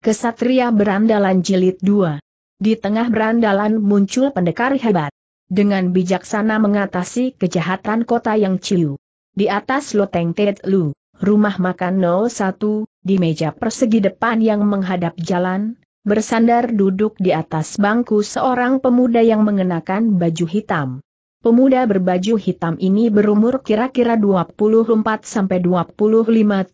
Kesatria Berandalan Jilid 2. Di tengah berandalan muncul pendekar hebat. Dengan bijaksana mengatasi kejahatan kota yang ciu. Di atas loteng Tet Lu, rumah makan 01, di meja persegi depan yang menghadap jalan, bersandar duduk di atas bangku seorang pemuda yang mengenakan baju hitam. Pemuda berbaju hitam ini berumur kira-kira 24-25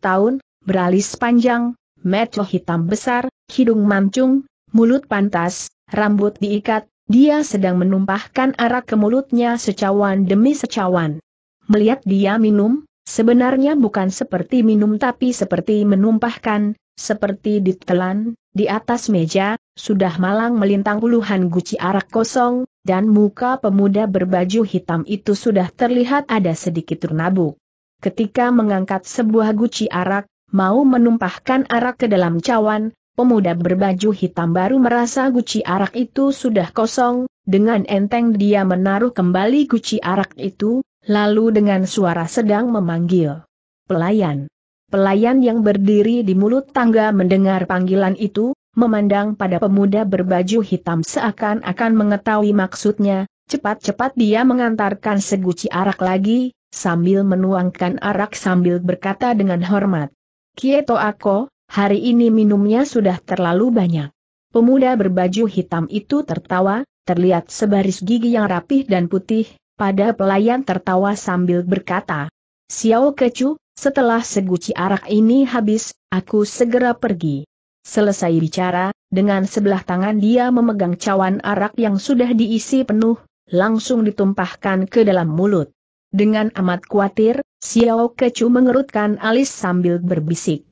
tahun, beralis panjang, metu hitam besar, hidung mancung, mulut pantas, rambut diikat, dia sedang menumpahkan arak ke mulutnya secawan demi secawan. Melihat dia minum, sebenarnya bukan seperti minum tapi seperti menumpahkan, seperti ditelan, di atas meja, sudah malang melintang puluhan guci arak kosong, dan muka pemuda berbaju hitam itu sudah terlihat ada sedikit ternabuk. Ketika mengangkat sebuah guci arak, mau menumpahkan arak ke dalam cawan, pemuda berbaju hitam baru merasa guci arak itu sudah kosong, dengan enteng dia menaruh kembali guci arak itu, lalu dengan suara sedang memanggil. Pelayan. Pelayan yang berdiri di mulut tangga mendengar panggilan itu, memandang pada pemuda berbaju hitam seakan-akan mengetahui maksudnya, cepat-cepat dia mengantarkan seguci arak lagi, sambil menuangkan arak sambil berkata dengan hormat. Kieto aku, hari ini minumnya sudah terlalu banyak. Pemuda berbaju hitam itu tertawa, terlihat sebaris gigi yang rapih dan putih, pada pelayan tertawa sambil berkata, Xiao Kecu, setelah seguci arak ini habis, aku segera pergi. Selesai bicara, dengan sebelah tangan dia memegang cawan arak yang sudah diisi penuh, langsung ditumpahkan ke dalam mulut. Dengan amat khawatir, Xiao Kecu mengerutkan alis sambil berbisik.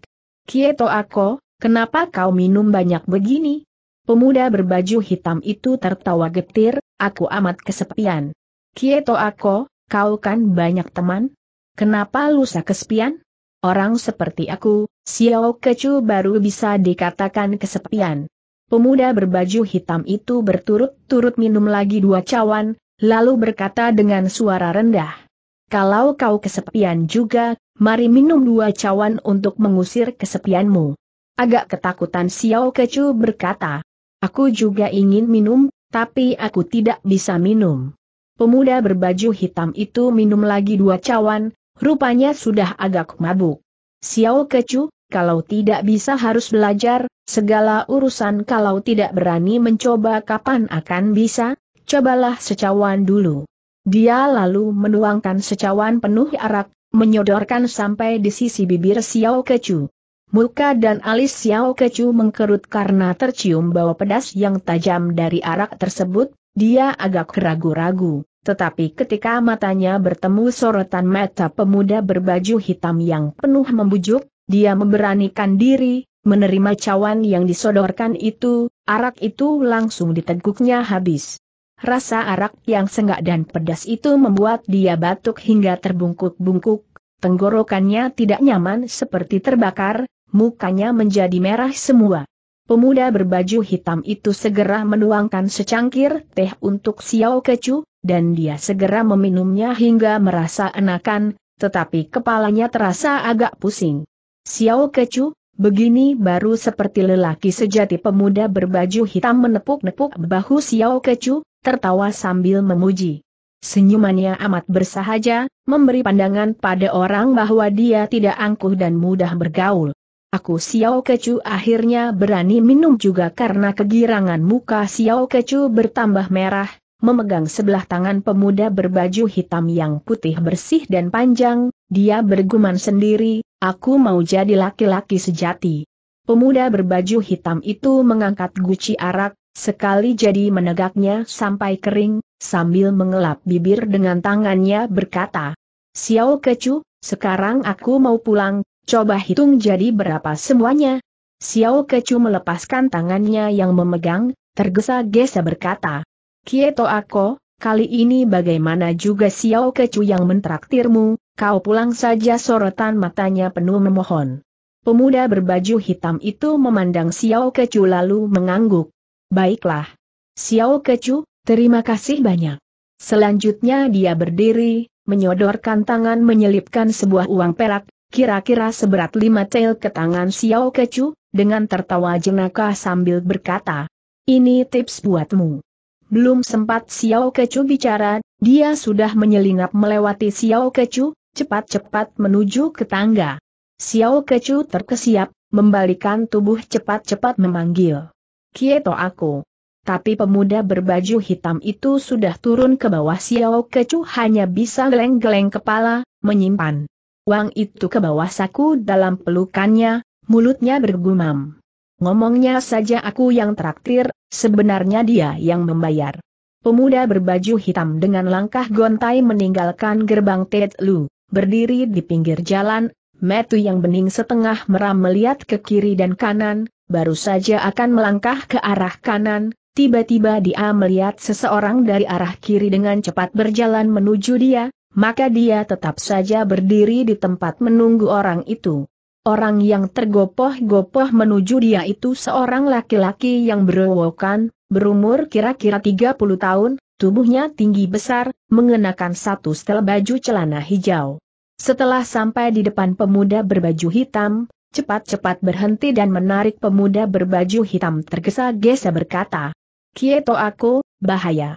Kieto Ako, kenapa kau minum banyak begini? Pemuda berbaju hitam itu tertawa getir, aku amat kesepian. Kieto Ako, kau kan banyak teman? Kenapa lusa kesepian? Orang seperti aku, Xiao Kecu baru bisa dikatakan kesepian. Pemuda berbaju hitam itu berturut-turut minum lagi dua cawan, lalu berkata dengan suara rendah. Kalau kau kesepian juga, mari minum dua cawan untuk mengusir kesepianmu. Agak ketakutan Xiao Kecu berkata. Aku juga ingin minum, tapi aku tidak bisa minum. Pemuda berbaju hitam itu minum lagi dua cawan, rupanya sudah agak mabuk. Xiao Kecu, kalau tidak bisa harus belajar, segala urusan kalau tidak berani mencoba kapan akan bisa, cobalah secawan dulu. Dia lalu menuangkan secawan penuh arak, menyodorkan sampai di sisi bibir Xiao Kecu. Muka dan alis Xiao Kecu mengkerut karena tercium bau pedas yang tajam dari arak tersebut, dia agak ragu-ragu. Tetapi ketika matanya bertemu sorotan mata pemuda berbaju hitam yang penuh membujuk, dia memberanikan diri, menerima cawan yang disodorkan itu, arak itu langsung diteguknya habis. Rasa arak yang senggak dan pedas itu membuat dia batuk hingga terbungkuk-bungkuk, tenggorokannya tidak nyaman seperti terbakar, mukanya menjadi merah semua. Pemuda berbaju hitam itu segera menuangkan secangkir teh untuk Xiao Kecu, dan dia segera meminumnya hingga merasa enakan, tetapi kepalanya terasa agak pusing. Xiao Kecu, Begini baru seperti lelaki sejati pemuda berbaju hitam menepuk-nepuk bahu Xiao Kecu, tertawa sambil memuji. Senyumannya amat bersahaja, memberi pandangan pada orang bahwa dia tidak angkuh dan mudah bergaul. Aku Xiao Kecu akhirnya berani minum juga karena kegirangan muka Xiao Kecu bertambah merah, memegang sebelah tangan pemuda berbaju hitam yang putih bersih dan panjang, dia bergumam sendiri, aku mau jadi laki-laki sejati. Pemuda berbaju hitam itu mengangkat guci arak, Sekali jadi menegaknya sampai kering, sambil mengelap bibir dengan tangannya berkata, Xiao Kecu, sekarang aku mau pulang, coba hitung jadi berapa semuanya. Xiao Kecu melepaskan tangannya yang memegang, tergesa-gesa berkata, Kieto aku, kali ini bagaimana juga Xiao Kecu yang mentraktirmu, kau pulang saja sorotan matanya penuh memohon. Pemuda berbaju hitam itu memandang Xiao Kecu lalu mengangguk. Baiklah. Xiao Kecu, terima kasih banyak. Selanjutnya dia berdiri, menyodorkan tangan menyelipkan sebuah uang perak, kira-kira seberat lima tel ke tangan Xiao Kecu, dengan tertawa jenaka sambil berkata, ini tips buatmu. Belum sempat Xiao Kecu bicara, dia sudah menyelinap melewati Xiao Kecu, cepat-cepat menuju ke tangga. Xiao Kecu terkesiap, membalikan tubuh cepat-cepat memanggil. Kieto aku. Tapi pemuda berbaju hitam itu sudah turun ke bawah Xiao Kecu hanya bisa geleng-geleng kepala, menyimpan uang itu ke bawah saku dalam pelukannya, mulutnya bergumam. Ngomongnya saja aku yang traktir, sebenarnya dia yang membayar. Pemuda berbaju hitam dengan langkah gontai meninggalkan gerbang Lu, berdiri di pinggir jalan, metu yang bening setengah meram melihat ke kiri dan kanan, Baru saja akan melangkah ke arah kanan, tiba-tiba dia melihat seseorang dari arah kiri dengan cepat berjalan menuju dia, maka dia tetap saja berdiri di tempat menunggu orang itu. Orang yang tergopoh-gopoh menuju dia itu seorang laki-laki yang berewokan, berumur kira-kira 30 tahun, tubuhnya tinggi besar, mengenakan satu setel baju celana hijau. Setelah sampai di depan pemuda berbaju hitam, cepat-cepat berhenti dan menarik pemuda berbaju hitam tergesa-gesa berkata, Kieto aku, bahaya.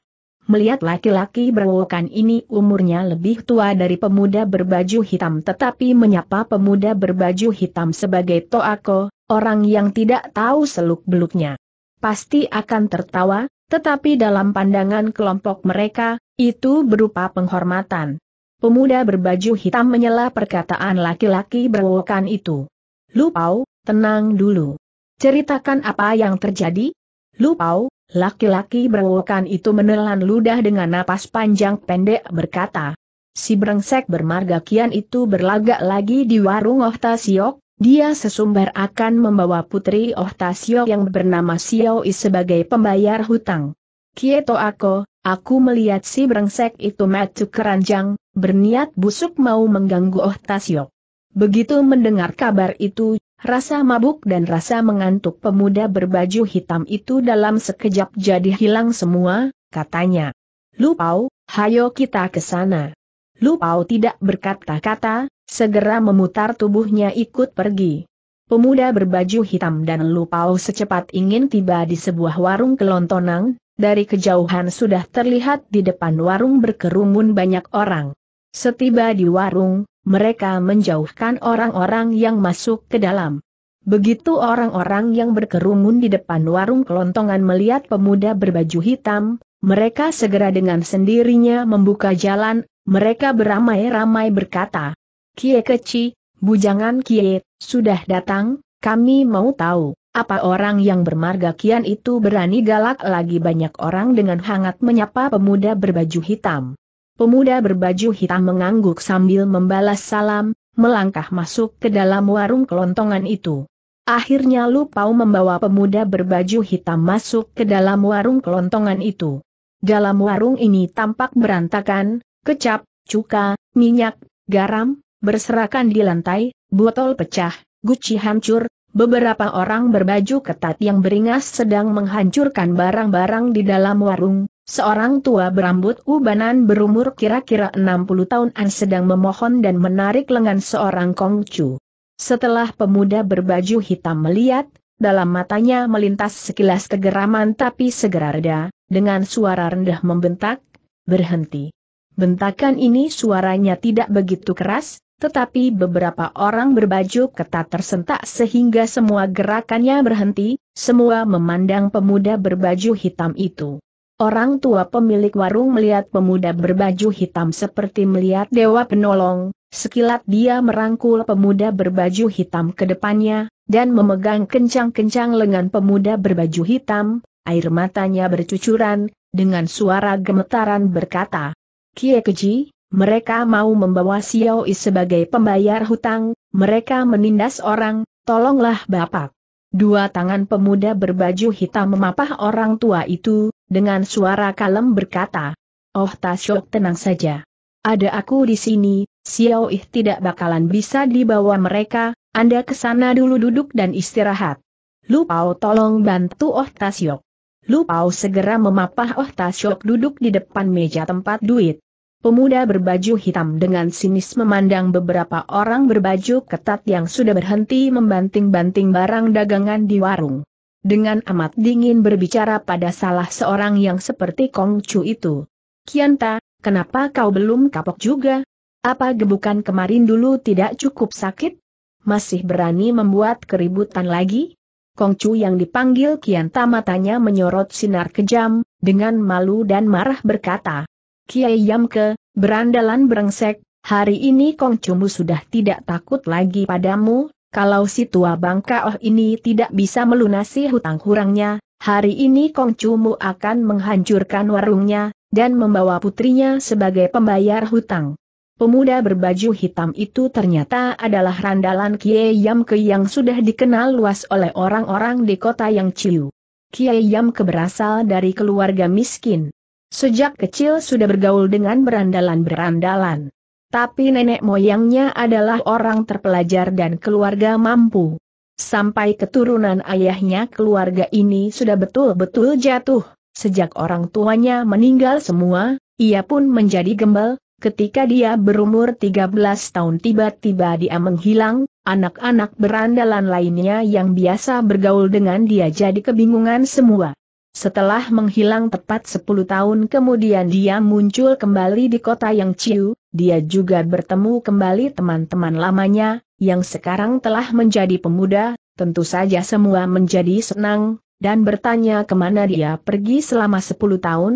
Melihat laki-laki berwokan ini umurnya lebih tua dari pemuda berbaju hitam tetapi menyapa pemuda berbaju hitam sebagai Toako, orang yang tidak tahu seluk-beluknya. Pasti akan tertawa, tetapi dalam pandangan kelompok mereka, itu berupa penghormatan. Pemuda berbaju hitam menyela perkataan laki-laki berwokan itu. Lupau, tenang dulu. Ceritakan apa yang terjadi? Lupau, laki-laki berwokan itu menelan ludah dengan napas panjang pendek berkata. Si brengsek bermarga kian itu berlagak lagi di warung Ohta Siok, dia sesumbar akan membawa putri Ohta Siok yang bernama Sioi sebagai pembayar hutang. Kieto aku, aku melihat si brengsek itu metu keranjang, berniat busuk mau mengganggu Ohta Siok. Begitu mendengar kabar itu, rasa mabuk dan rasa mengantuk pemuda berbaju hitam itu dalam sekejap jadi hilang semua, katanya. Lupau, hayo kita ke sana. Lupau tidak berkata-kata, segera memutar tubuhnya ikut pergi. Pemuda berbaju hitam dan Lupau secepat ingin tiba di sebuah warung kelontonang, dari kejauhan sudah terlihat di depan warung berkerumun banyak orang. Setiba di warung, mereka menjauhkan orang-orang yang masuk ke dalam. Begitu orang-orang yang berkerumun di depan warung kelontongan melihat pemuda berbaju hitam, mereka segera dengan sendirinya membuka jalan, mereka beramai-ramai berkata, Kie keci, bujangan kie, sudah datang, kami mau tahu, apa orang yang bermarga kian itu berani galak lagi banyak orang dengan hangat menyapa pemuda berbaju hitam. Pemuda berbaju hitam mengangguk sambil membalas salam, melangkah masuk ke dalam warung kelontongan itu. Akhirnya Lu Pau membawa pemuda berbaju hitam masuk ke dalam warung kelontongan itu. Dalam warung ini tampak berantakan, kecap, cuka, minyak, garam, berserakan di lantai, botol pecah, guci hancur, beberapa orang berbaju ketat yang beringas sedang menghancurkan barang-barang di dalam warung, Seorang tua berambut ubanan berumur kira-kira 60 an sedang memohon dan menarik lengan seorang kongcu. Setelah pemuda berbaju hitam melihat, dalam matanya melintas sekilas kegeraman tapi segera reda, dengan suara rendah membentak, berhenti. Bentakan ini suaranya tidak begitu keras, tetapi beberapa orang berbaju ketat tersentak sehingga semua gerakannya berhenti, semua memandang pemuda berbaju hitam itu. Orang tua pemilik warung melihat pemuda berbaju hitam seperti melihat dewa penolong, sekilat dia merangkul pemuda berbaju hitam ke depannya, dan memegang kencang-kencang lengan pemuda berbaju hitam, air matanya bercucuran, dengan suara gemetaran berkata, Kie keji, mereka mau membawa Xiao sebagai pembayar hutang, mereka menindas orang, tolonglah Bapak. Dua tangan pemuda berbaju hitam memapah orang tua itu, dengan suara kalem berkata, Oh Tasyok tenang saja. Ada aku di sini, Xiao Ih tidak bakalan bisa dibawa mereka, Anda kesana dulu duduk dan istirahat. Lu Pao tolong bantu Oh Tasyok. Lu Pao segera memapah Oh Tasyok duduk di depan meja tempat duit. Pemuda berbaju hitam dengan sinis memandang beberapa orang berbaju ketat yang sudah berhenti membanting-banting barang dagangan di warung. Dengan amat dingin berbicara pada salah seorang yang seperti Kong Chu itu. Kianta, kenapa kau belum kapok juga? Apa gebukan kemarin dulu tidak cukup sakit? Masih berani membuat keributan lagi? Kong Chu yang dipanggil Kianta matanya menyorot sinar kejam, dengan malu dan marah berkata, Kiai Yamke, berandalan berengsek. hari ini Kongcumu sudah tidak takut lagi padamu, kalau si tua bangka oh ini tidak bisa melunasi hutang hurangnya, hari ini Kongcumu akan menghancurkan warungnya, dan membawa putrinya sebagai pembayar hutang. Pemuda berbaju hitam itu ternyata adalah randalan Kiai Yamke yang sudah dikenal luas oleh orang-orang di kota yang ciu. Kiai Yamke berasal dari keluarga miskin. Sejak kecil sudah bergaul dengan berandalan-berandalan. Tapi nenek moyangnya adalah orang terpelajar dan keluarga mampu. Sampai keturunan ayahnya keluarga ini sudah betul-betul jatuh. Sejak orang tuanya meninggal semua, ia pun menjadi gembel, Ketika dia berumur 13 tahun tiba-tiba dia menghilang, anak-anak berandalan lainnya yang biasa bergaul dengan dia jadi kebingungan semua. Setelah menghilang tepat 10 tahun kemudian dia muncul kembali di kota yang Ciu, dia juga bertemu kembali teman-teman lamanya, yang sekarang telah menjadi pemuda, tentu saja semua menjadi senang, dan bertanya kemana dia pergi selama 10 tahun.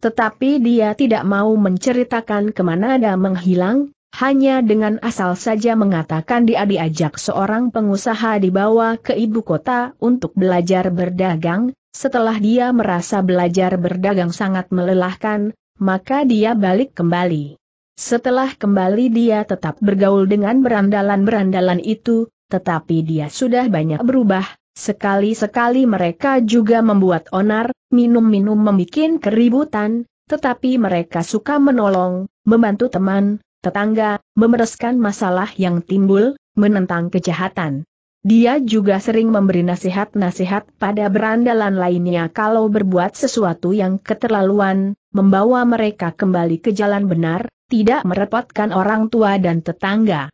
Tetapi dia tidak mau menceritakan kemana dia menghilang, hanya dengan asal saja mengatakan dia diajak seorang pengusaha dibawa ke ibu kota untuk belajar berdagang, setelah dia merasa belajar berdagang sangat melelahkan, maka dia balik kembali. Setelah kembali dia tetap bergaul dengan berandalan-berandalan itu, tetapi dia sudah banyak berubah, sekali-sekali mereka juga membuat onar, minum-minum membuat keributan, tetapi mereka suka menolong, membantu teman, tetangga, memereskan masalah yang timbul, menentang kejahatan. Dia juga sering memberi nasihat-nasihat pada berandalan lainnya kalau berbuat sesuatu yang keterlaluan, membawa mereka kembali ke jalan benar, tidak merepotkan orang tua dan tetangga.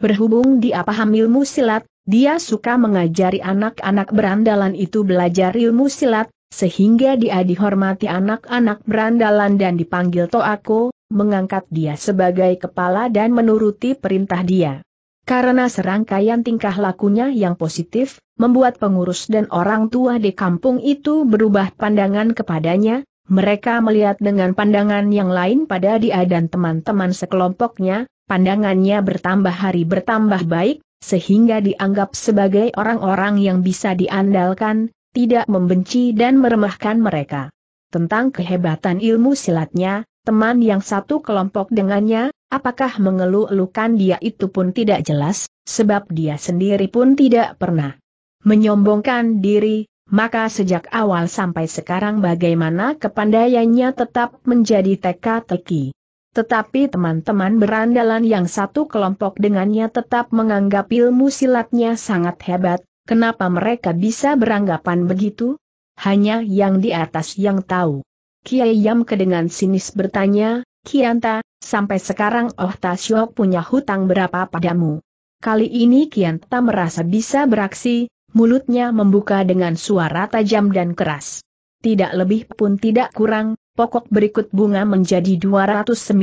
Berhubung dia paham ilmu silat, dia suka mengajari anak-anak berandalan itu belajar ilmu silat, sehingga dia dihormati anak-anak berandalan dan dipanggil Toako, mengangkat dia sebagai kepala dan menuruti perintah dia. Karena serangkaian tingkah lakunya yang positif, membuat pengurus dan orang tua di kampung itu berubah pandangan kepadanya, mereka melihat dengan pandangan yang lain pada dia dan teman-teman sekelompoknya, pandangannya bertambah hari bertambah baik, sehingga dianggap sebagai orang-orang yang bisa diandalkan, tidak membenci dan meremehkan mereka. Tentang kehebatan ilmu silatnya, teman yang satu kelompok dengannya, apakah mengeluh-elukan dia itu pun tidak jelas, sebab dia sendiri pun tidak pernah menyombongkan diri, maka sejak awal sampai sekarang bagaimana kepandaiannya tetap menjadi teka-teki. Tetapi teman-teman berandalan yang satu kelompok dengannya tetap menganggap ilmu silatnya sangat hebat, kenapa mereka bisa beranggapan begitu? Hanya yang di atas yang tahu. Kiai Yam dengan sinis bertanya, Kianta, sampai sekarang Oh Tasyok punya hutang berapa padamu? Kali ini Kianta merasa bisa beraksi, mulutnya membuka dengan suara tajam dan keras. Tidak lebih pun tidak kurang, pokok berikut bunga menjadi 296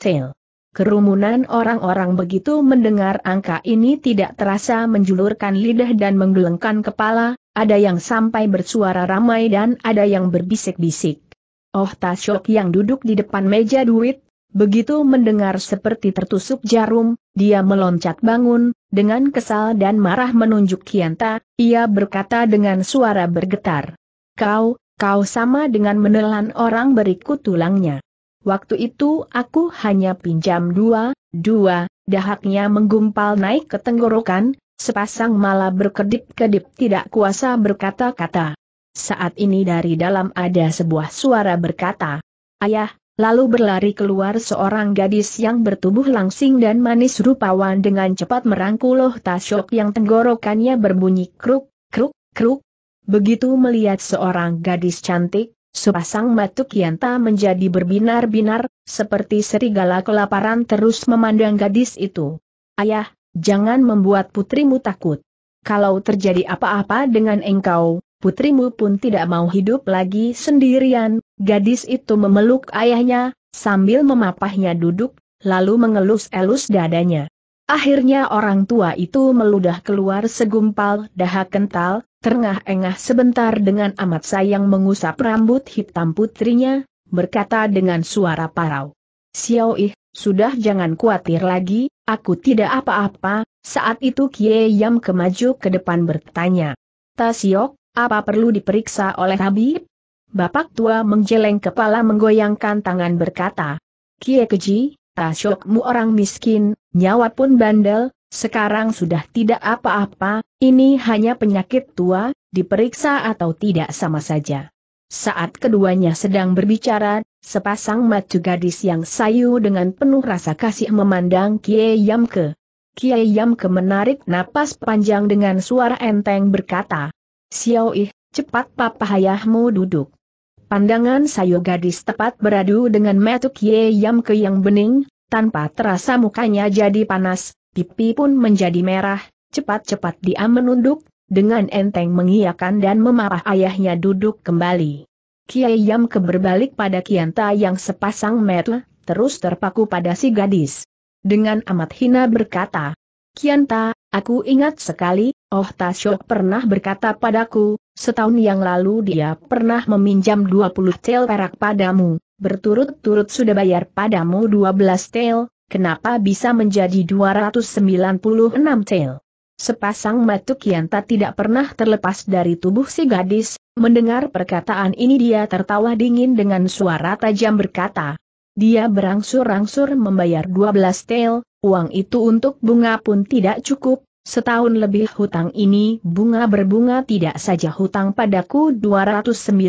tel. Kerumunan orang-orang begitu mendengar angka ini tidak terasa menjulurkan lidah dan menggelengkan kepala, ada yang sampai bersuara ramai dan ada yang berbisik-bisik. Oh Tasyok yang duduk di depan meja duit, begitu mendengar seperti tertusuk jarum, dia meloncat bangun, dengan kesal dan marah menunjuk Kianta, ia berkata dengan suara bergetar. Kau, kau sama dengan menelan orang berikut tulangnya. Waktu itu aku hanya pinjam dua, dua, dahaknya menggumpal naik ke tenggorokan, sepasang malah berkedip-kedip tidak kuasa berkata-kata. Saat ini dari dalam ada sebuah suara berkata, Ayah, lalu berlari keluar seorang gadis yang bertubuh langsing dan manis rupawan dengan cepat merangkul Loh Tasyok yang tenggorokannya berbunyi kruk, kruk, kruk. Begitu melihat seorang gadis cantik, Sepasang matuk Kianta menjadi berbinar-binar, seperti serigala kelaparan terus memandang gadis itu. Ayah, Jangan membuat putrimu takut. Kalau terjadi apa-apa dengan engkau, putrimu pun tidak mau hidup lagi sendirian. Gadis itu memeluk ayahnya, sambil memapahnya duduk, lalu mengelus-elus dadanya. Akhirnya orang tua itu meludah keluar segumpal dahak kental, terengah-engah sebentar dengan amat sayang mengusap rambut hitam putrinya, berkata dengan suara parau. Xiao ih, sudah jangan khawatir lagi, aku tidak apa-apa, saat itu Kie Yam kemaju ke depan bertanya. Tasiok, apa perlu diperiksa oleh Habib? Bapak tua menjeleng kepala menggoyangkan tangan berkata. Kie keji, Tasiokmu orang miskin, nyawa pun bandel, sekarang sudah tidak apa-apa, ini hanya penyakit tua, diperiksa atau tidak sama saja. Saat keduanya sedang berbicara, Sepasang mata gadis yang sayu dengan penuh rasa kasih memandang Kie Yamke. Kie Yamke menarik napas panjang dengan suara enteng berkata, Xiao Ih, cepat papa ayahmu duduk. Pandangan sayu gadis tepat beradu dengan mata Kie Yamke yang bening, tanpa terasa mukanya jadi panas, pipi pun menjadi merah, cepat-cepat dia menunduk, dengan enteng mengiyakan dan memarah ayahnya duduk kembali. Kiai Yam keberbalik pada Kianta yang sepasang mata, terus terpaku pada si gadis. Dengan amat hina berkata, Kianta, aku ingat sekali, Oh Tasyo pernah berkata padaku, setahun yang lalu dia pernah meminjam 20 tel perak padamu, berturut-turut sudah bayar padamu 12 tel, kenapa bisa menjadi 296 tel? Sepasang mata kianta tidak pernah terlepas dari tubuh si gadis, mendengar perkataan ini dia tertawa dingin dengan suara tajam berkata. Dia berangsur-angsur membayar 12 tel, uang itu untuk bunga pun tidak cukup, setahun lebih hutang ini bunga berbunga tidak saja hutang padaku 296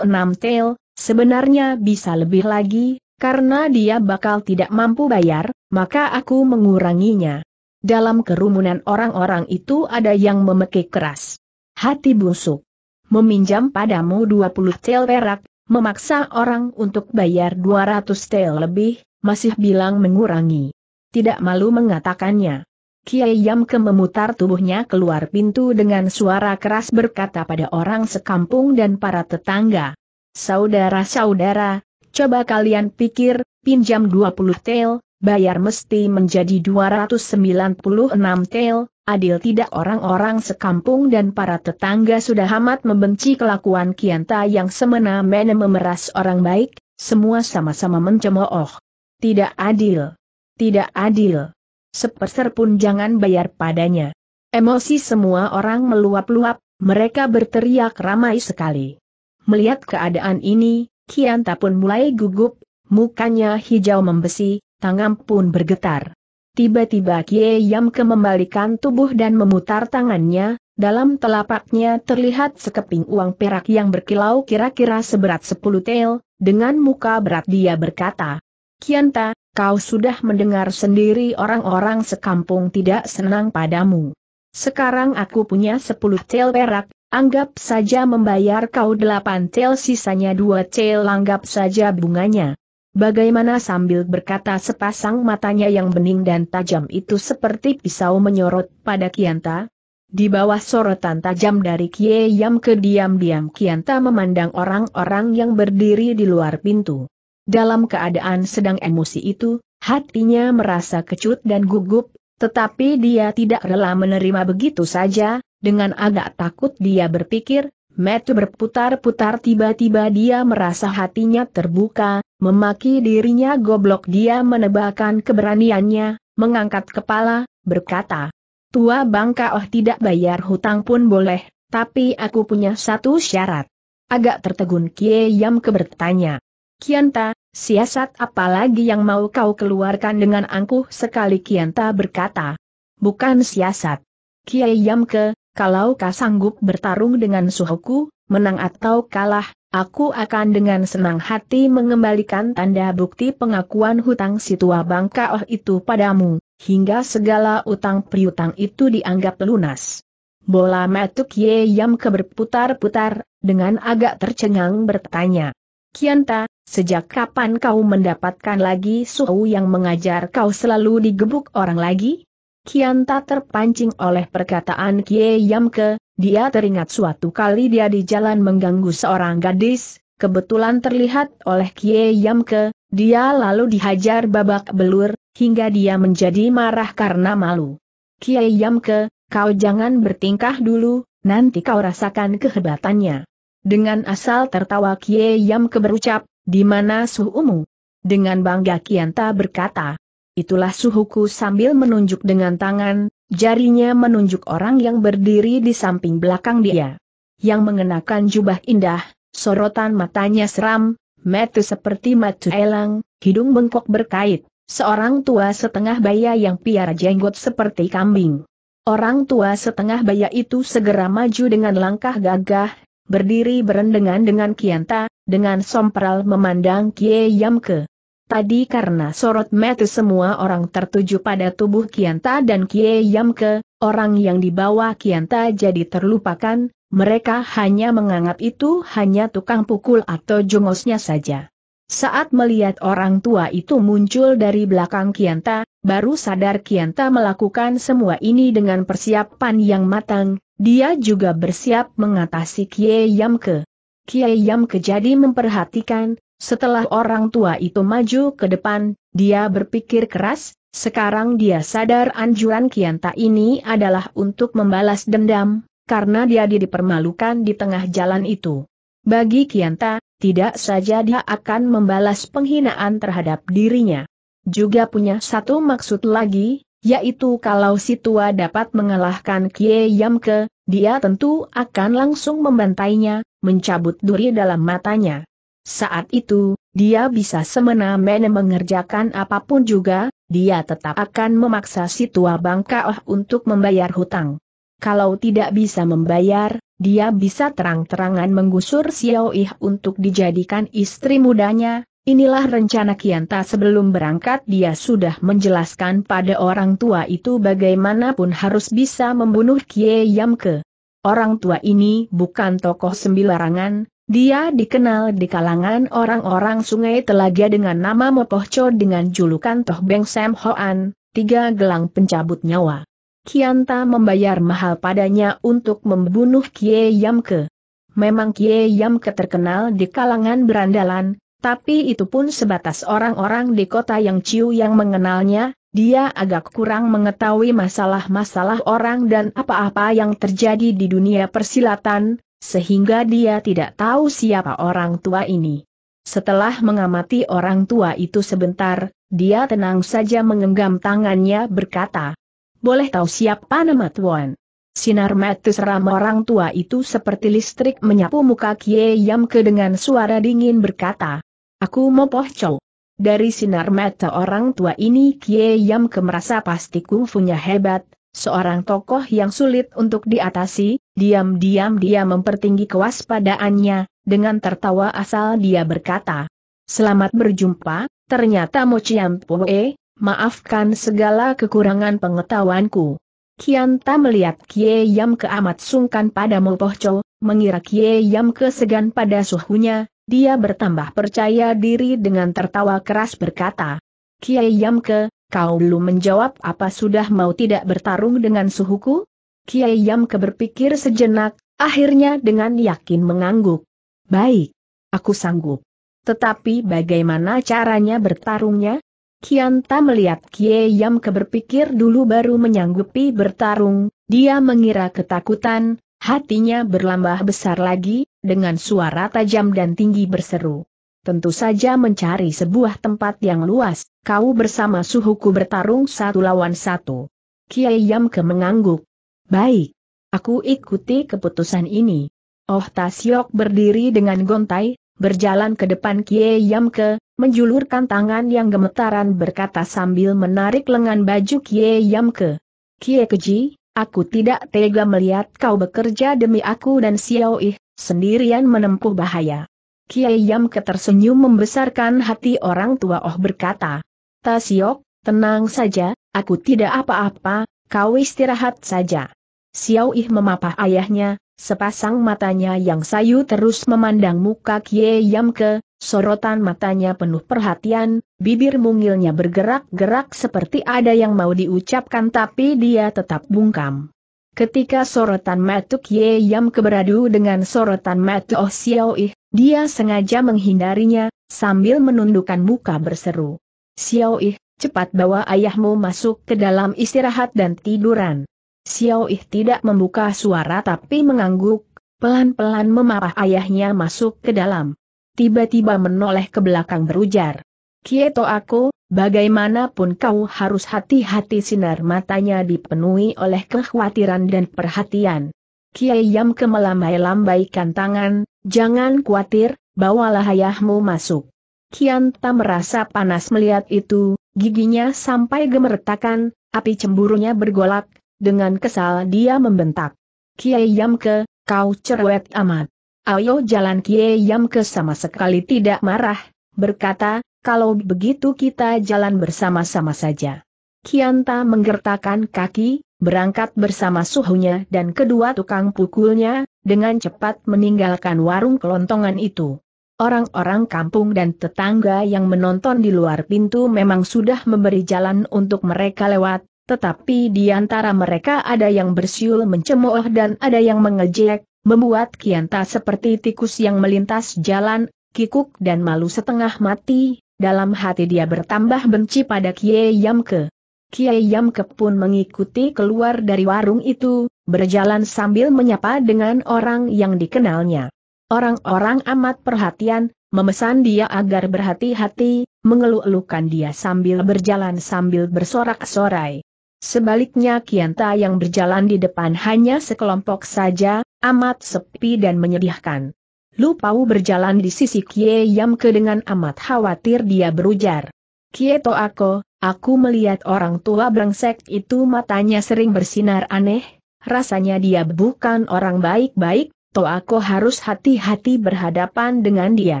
tel, sebenarnya bisa lebih lagi, karena dia bakal tidak mampu bayar, maka aku menguranginya. Dalam kerumunan orang-orang itu ada yang memekik keras. Hati busuk. Meminjam padamu 20 tel perak, memaksa orang untuk bayar 200 tel lebih, masih bilang mengurangi. Tidak malu mengatakannya. Kiai Yamke memutar tubuhnya keluar pintu dengan suara keras berkata pada orang sekampung dan para tetangga. Saudara-saudara, coba kalian pikir, pinjam 20 tel, bayar mesti menjadi 296 tel, adil tidak orang-orang sekampung dan para tetangga sudah amat membenci kelakuan Kianta yang semena-mena memeras orang baik, semua sama-sama mencemooh. Tidak adil. Tidak adil. Seperser pun jangan bayar padanya. Emosi semua orang meluap-luap, mereka berteriak ramai sekali. Melihat keadaan ini, Kianta pun mulai gugup, mukanya hijau membesi, tangan pun bergetar. Tiba-tiba Kie Yam membalikan tubuh dan memutar tangannya, dalam telapaknya terlihat sekeping uang perak yang berkilau kira-kira seberat sepuluh tel, dengan muka berat dia berkata, Kianta, kau sudah mendengar sendiri orang-orang sekampung tidak senang padamu. Sekarang aku punya sepuluh tel perak, anggap saja membayar kau delapan tel sisanya dua tel anggap saja bunganya. Bagaimana sambil berkata sepasang matanya yang bening dan tajam itu seperti pisau menyorot pada Kianta? Di bawah sorotan tajam dari Kie Yam ke diam-diam Kianta memandang orang-orang yang berdiri di luar pintu. Dalam keadaan sedang emosi itu, hatinya merasa kecut dan gugup, tetapi dia tidak rela menerima begitu saja, dengan agak takut dia berpikir, Metu berputar-putar tiba-tiba dia merasa hatinya terbuka, Memaki dirinya goblok dia menebalkan keberaniannya, mengangkat kepala, berkata. Tua bangka oh tidak bayar hutang pun boleh, tapi aku punya satu syarat. Agak tertegun Kie Yam kebertanya. Kianta, siasat apa lagi yang mau kau keluarkan dengan angkuh sekali Kianta berkata. Bukan siasat. Kie Yam ke, kalau kau sanggup bertarung dengan suhuku, menang atau kalah, aku akan dengan senang hati mengembalikan tanda bukti pengakuan hutang si tua bangka oh itu padamu, hingga segala utang priutang itu dianggap lunas. Bola metuk Ye Yam keberputar-putar, dengan agak tercengang bertanya. Kianta, sejak kapan kau mendapatkan lagi suhu yang mengajar kau selalu digebuk orang lagi? Kian tak terpancing oleh perkataan Kie Yamke, dia teringat suatu kali dia di jalan mengganggu seorang gadis, kebetulan terlihat oleh Kie Yamke, dia lalu dihajar babak belur, hingga dia menjadi marah karena malu. Kie Yamke, kau jangan bertingkah dulu, nanti kau rasakan kehebatannya. Dengan asal tertawa Kie Yamke berucap, di mana suhumu? Dengan bangga Kianta berkata, itulah suhuku sambil menunjuk dengan tangan, jarinya menunjuk orang yang berdiri di samping belakang dia. Yang mengenakan jubah indah, sorotan matanya seram, metu seperti matu elang, hidung bengkok berkait, seorang tua setengah baya yang piara jenggot seperti kambing. Orang tua setengah baya itu segera maju dengan langkah gagah, berdiri berendengan dengan Kianta, dengan sompral memandang Kie Yamke. Tadi karena sorot mata semua orang tertuju pada tubuh Kianta dan Kie Yamke, orang yang dibawa Kianta jadi terlupakan, mereka hanya menganggap itu hanya tukang pukul atau jongosnya saja. Saat melihat orang tua itu muncul dari belakang Kianta, baru sadar Kianta melakukan semua ini dengan persiapan yang matang, dia juga bersiap mengatasi Kie Yamke. Kie Yamke jadi memperhatikan, setelah orang tua itu maju ke depan, dia berpikir keras, sekarang dia sadar anjuran Kianta ini adalah untuk membalas dendam, karena dia dipermalukan di tengah jalan itu. Bagi Kianta, tidak saja dia akan membalas penghinaan terhadap dirinya. Juga punya satu maksud lagi, yaitu kalau si tua dapat mengalahkan Kie Yamke, dia tentu akan langsung membantainya, mencabut duri dalam matanya. Saat itu, dia bisa semena-mena mengerjakan apapun juga, dia tetap akan memaksa si tua bangka untuk membayar hutang. Kalau tidak bisa membayar, dia bisa terang-terangan menggusur Xiao Yi untuk dijadikan istri mudanya, Inilah rencana Kianta sebelum berangkat dia sudah menjelaskan pada orang tua itu bagaimanapun harus bisa membunuh Kie Yamke. Orang tua ini bukan tokoh sembilarangan, dia dikenal di kalangan orang-orang sungai Telaga dengan nama Mopohco dengan julukan Toh Beng Sam Hoan, tiga gelang pencabut nyawa. Kianta membayar mahal padanya untuk membunuh Kie Yamke. Memang Kie Yamke terkenal di kalangan berandalan, tapi itu pun sebatas orang-orang di kota yang Ciu yang mengenalnya, dia agak kurang mengetahui masalah-masalah orang dan apa-apa yang terjadi di dunia persilatan, sehingga dia tidak tahu siapa orang tua ini. Setelah mengamati orang tua itu sebentar, dia tenang saja menggenggam tangannya berkata, Boleh tahu siapa nama tuan? Sinar mata seram orang tua itu seperti listrik menyapu muka Kie yam ke dengan suara dingin berkata, Aku mau pohco. Dari sinar mata orang tua ini Kie yam merasa pasti kungfunya hebat, seorang tokoh yang sulit untuk diatasi, diam-diam dia mempertinggi kewaspadaannya, dengan tertawa asal dia berkata, Selamat berjumpa, ternyata Mo Chiam Poe, maafkan segala kekurangan pengetahuanku. Kian Kianta melihat Kie Yam ke amat sungkan pada Mo Poh mengira Kie Yam kesegan pada suhunya, dia bertambah percaya diri dengan tertawa keras berkata, kie Yam ke. Kau belum menjawab apa sudah mau tidak bertarung dengan suhuku? Kiai Yam keberpikir sejenak, akhirnya dengan yakin mengangguk. Baik. Aku sanggup. Tetapi bagaimana caranya bertarungnya? Kian Kianta melihat Kiai Yam keberpikir dulu baru menyanggupi bertarung, dia mengira ketakutan, hatinya berlambah besar lagi, dengan suara tajam dan tinggi berseru tentu saja mencari sebuah tempat yang luas, kau bersama suhuku bertarung satu lawan satu. Kiai Ke mengangguk. Baik. Aku ikuti keputusan ini. Oh Tasyok berdiri dengan gontai, berjalan ke depan Kiai Ke, menjulurkan tangan yang gemetaran berkata sambil menarik lengan baju Kiai Ke. Kiai Keji, aku tidak tega melihat kau bekerja demi aku dan Xiao Ih, sendirian menempuh bahaya. Kiai Yam ketersenyum membesarkan hati orang tua Oh berkata, Tasiok, tenang saja, aku tidak apa-apa, kau istirahat saja. Xiao Ih memapah ayahnya, sepasang matanya yang sayu terus memandang muka Kiai Yam ke, sorotan matanya penuh perhatian, bibir mungilnya bergerak-gerak seperti ada yang mau diucapkan tapi dia tetap bungkam. Ketika sorotan Matuk Ye Yam keberadu dengan sorotan Matuk Oh Xiao Ih, dia sengaja menghindarinya, sambil menundukkan muka berseru. Xiao Ih, cepat bawa ayahmu masuk ke dalam istirahat dan tiduran. Xiao Ih tidak membuka suara tapi mengangguk, pelan-pelan memapah ayahnya masuk ke dalam. Tiba-tiba menoleh ke belakang berujar. Kieto aku, bagaimanapun kau harus hati-hati sinar matanya dipenuhi oleh kekhawatiran dan perhatian. Kiai Yam kemelambai-lambaikan tangan, jangan khawatir, bawalah ayahmu masuk. Kian Ta merasa panas melihat itu, giginya sampai gemeretakan, api cemburunya bergolak, dengan kesal dia membentak. Kiai Yam ke, kau cerewet amat. Ayo jalan Kiai Yam ke sama sekali tidak marah, berkata, kalau begitu kita jalan bersama-sama saja. Kian Kianta menggertakkan kaki, berangkat bersama suhunya dan kedua tukang pukulnya, dengan cepat meninggalkan warung kelontongan itu. Orang-orang kampung dan tetangga yang menonton di luar pintu memang sudah memberi jalan untuk mereka lewat, tetapi di antara mereka ada yang bersiul mencemooh dan ada yang mengejek, membuat Kianta seperti tikus yang melintas jalan, kikuk dan malu setengah mati, dalam hati dia bertambah benci pada Kie Yamke. Kiai Yamkep pun mengikuti keluar dari warung itu, berjalan sambil menyapa dengan orang yang dikenalnya. Orang-orang amat perhatian, memesan dia agar berhati-hati, mengeluh-elukan dia sambil berjalan sambil bersorak-sorai. Sebaliknya Kianta yang berjalan di depan hanya sekelompok saja, amat sepi dan menyedihkan. Lupau berjalan di sisi Kie Yamke dengan amat khawatir dia berujar. Kie Toako, Aku melihat orang tua brengsek itu matanya sering bersinar aneh, rasanya dia bukan orang baik-baik, toh aku harus hati-hati berhadapan dengan dia.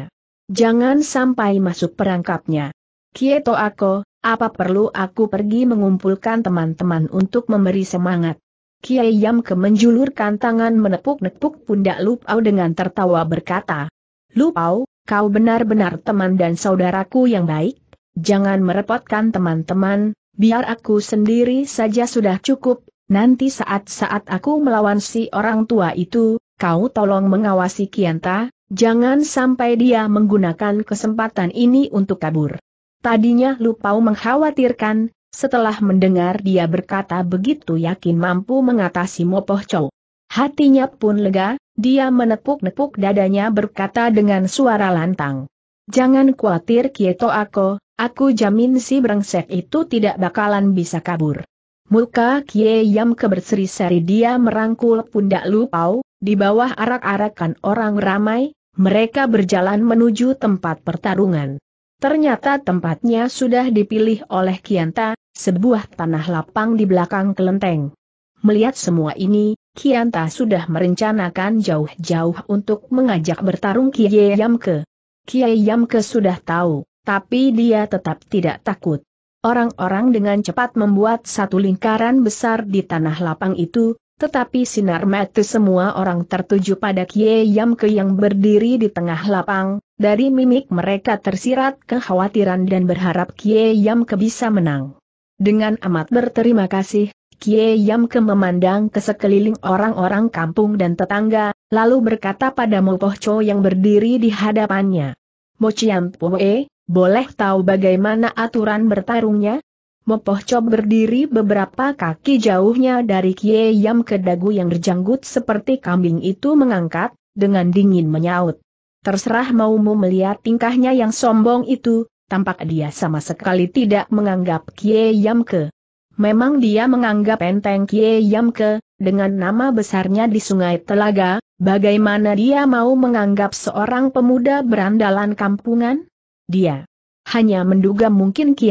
Jangan sampai masuk perangkapnya. Kieto aku, apa perlu aku pergi mengumpulkan teman-teman untuk memberi semangat? Kiai Yam menjulurkan tangan menepuk-nepuk pundak Lupau dengan tertawa berkata, Lupau, kau benar-benar teman dan saudaraku yang baik. Jangan merepotkan teman-teman, biar aku sendiri saja sudah cukup, nanti saat-saat aku melawan si orang tua itu, kau tolong mengawasi Kianta, jangan sampai dia menggunakan kesempatan ini untuk kabur. Tadinya Lupau mengkhawatirkan, setelah mendengar dia berkata begitu yakin mampu mengatasi Mopoh Chow. Hatinya pun lega, dia menepuk-nepuk dadanya berkata dengan suara lantang. Jangan khawatir Kieto Ako, Aku jamin si brengsek itu tidak bakalan bisa kabur. Muka Kie Yam keberseri-seri dia merangkul pundak Lupau, di bawah arak-arakan orang ramai, mereka berjalan menuju tempat pertarungan. Ternyata tempatnya sudah dipilih oleh Kianta, sebuah tanah lapang di belakang kelenteng. Melihat semua ini, Kianta sudah merencanakan jauh-jauh untuk mengajak bertarung Kie Yamke. Kie ke sudah tahu, tapi dia tetap tidak takut. Orang-orang dengan cepat membuat satu lingkaran besar di tanah lapang itu, tetapi sinar mata semua orang tertuju pada Kie Yam Ke yang berdiri di tengah lapang, dari mimik mereka tersirat kekhawatiran dan berharap Kie Yam Ke bisa menang. Dengan amat berterima kasih, Kie Yam Ke memandang ke sekeliling orang-orang kampung dan tetangga, lalu berkata pada Mopoh Cho yang berdiri di hadapannya. Mo Chiam Poe, boleh tahu bagaimana aturan bertarungnya? Mopoh Cob berdiri beberapa kaki jauhnya dari Kie Yam dagu yang berjanggut seperti kambing itu mengangkat, dengan dingin menyaut. Terserah maumu melihat tingkahnya yang sombong itu, tampak dia sama sekali tidak menganggap Kie Yam ke. Memang dia menganggap enteng Kie Yam ke, dengan nama besarnya di Sungai Telaga, bagaimana dia mau menganggap seorang pemuda berandalan kampungan? Dia hanya menduga mungkin ke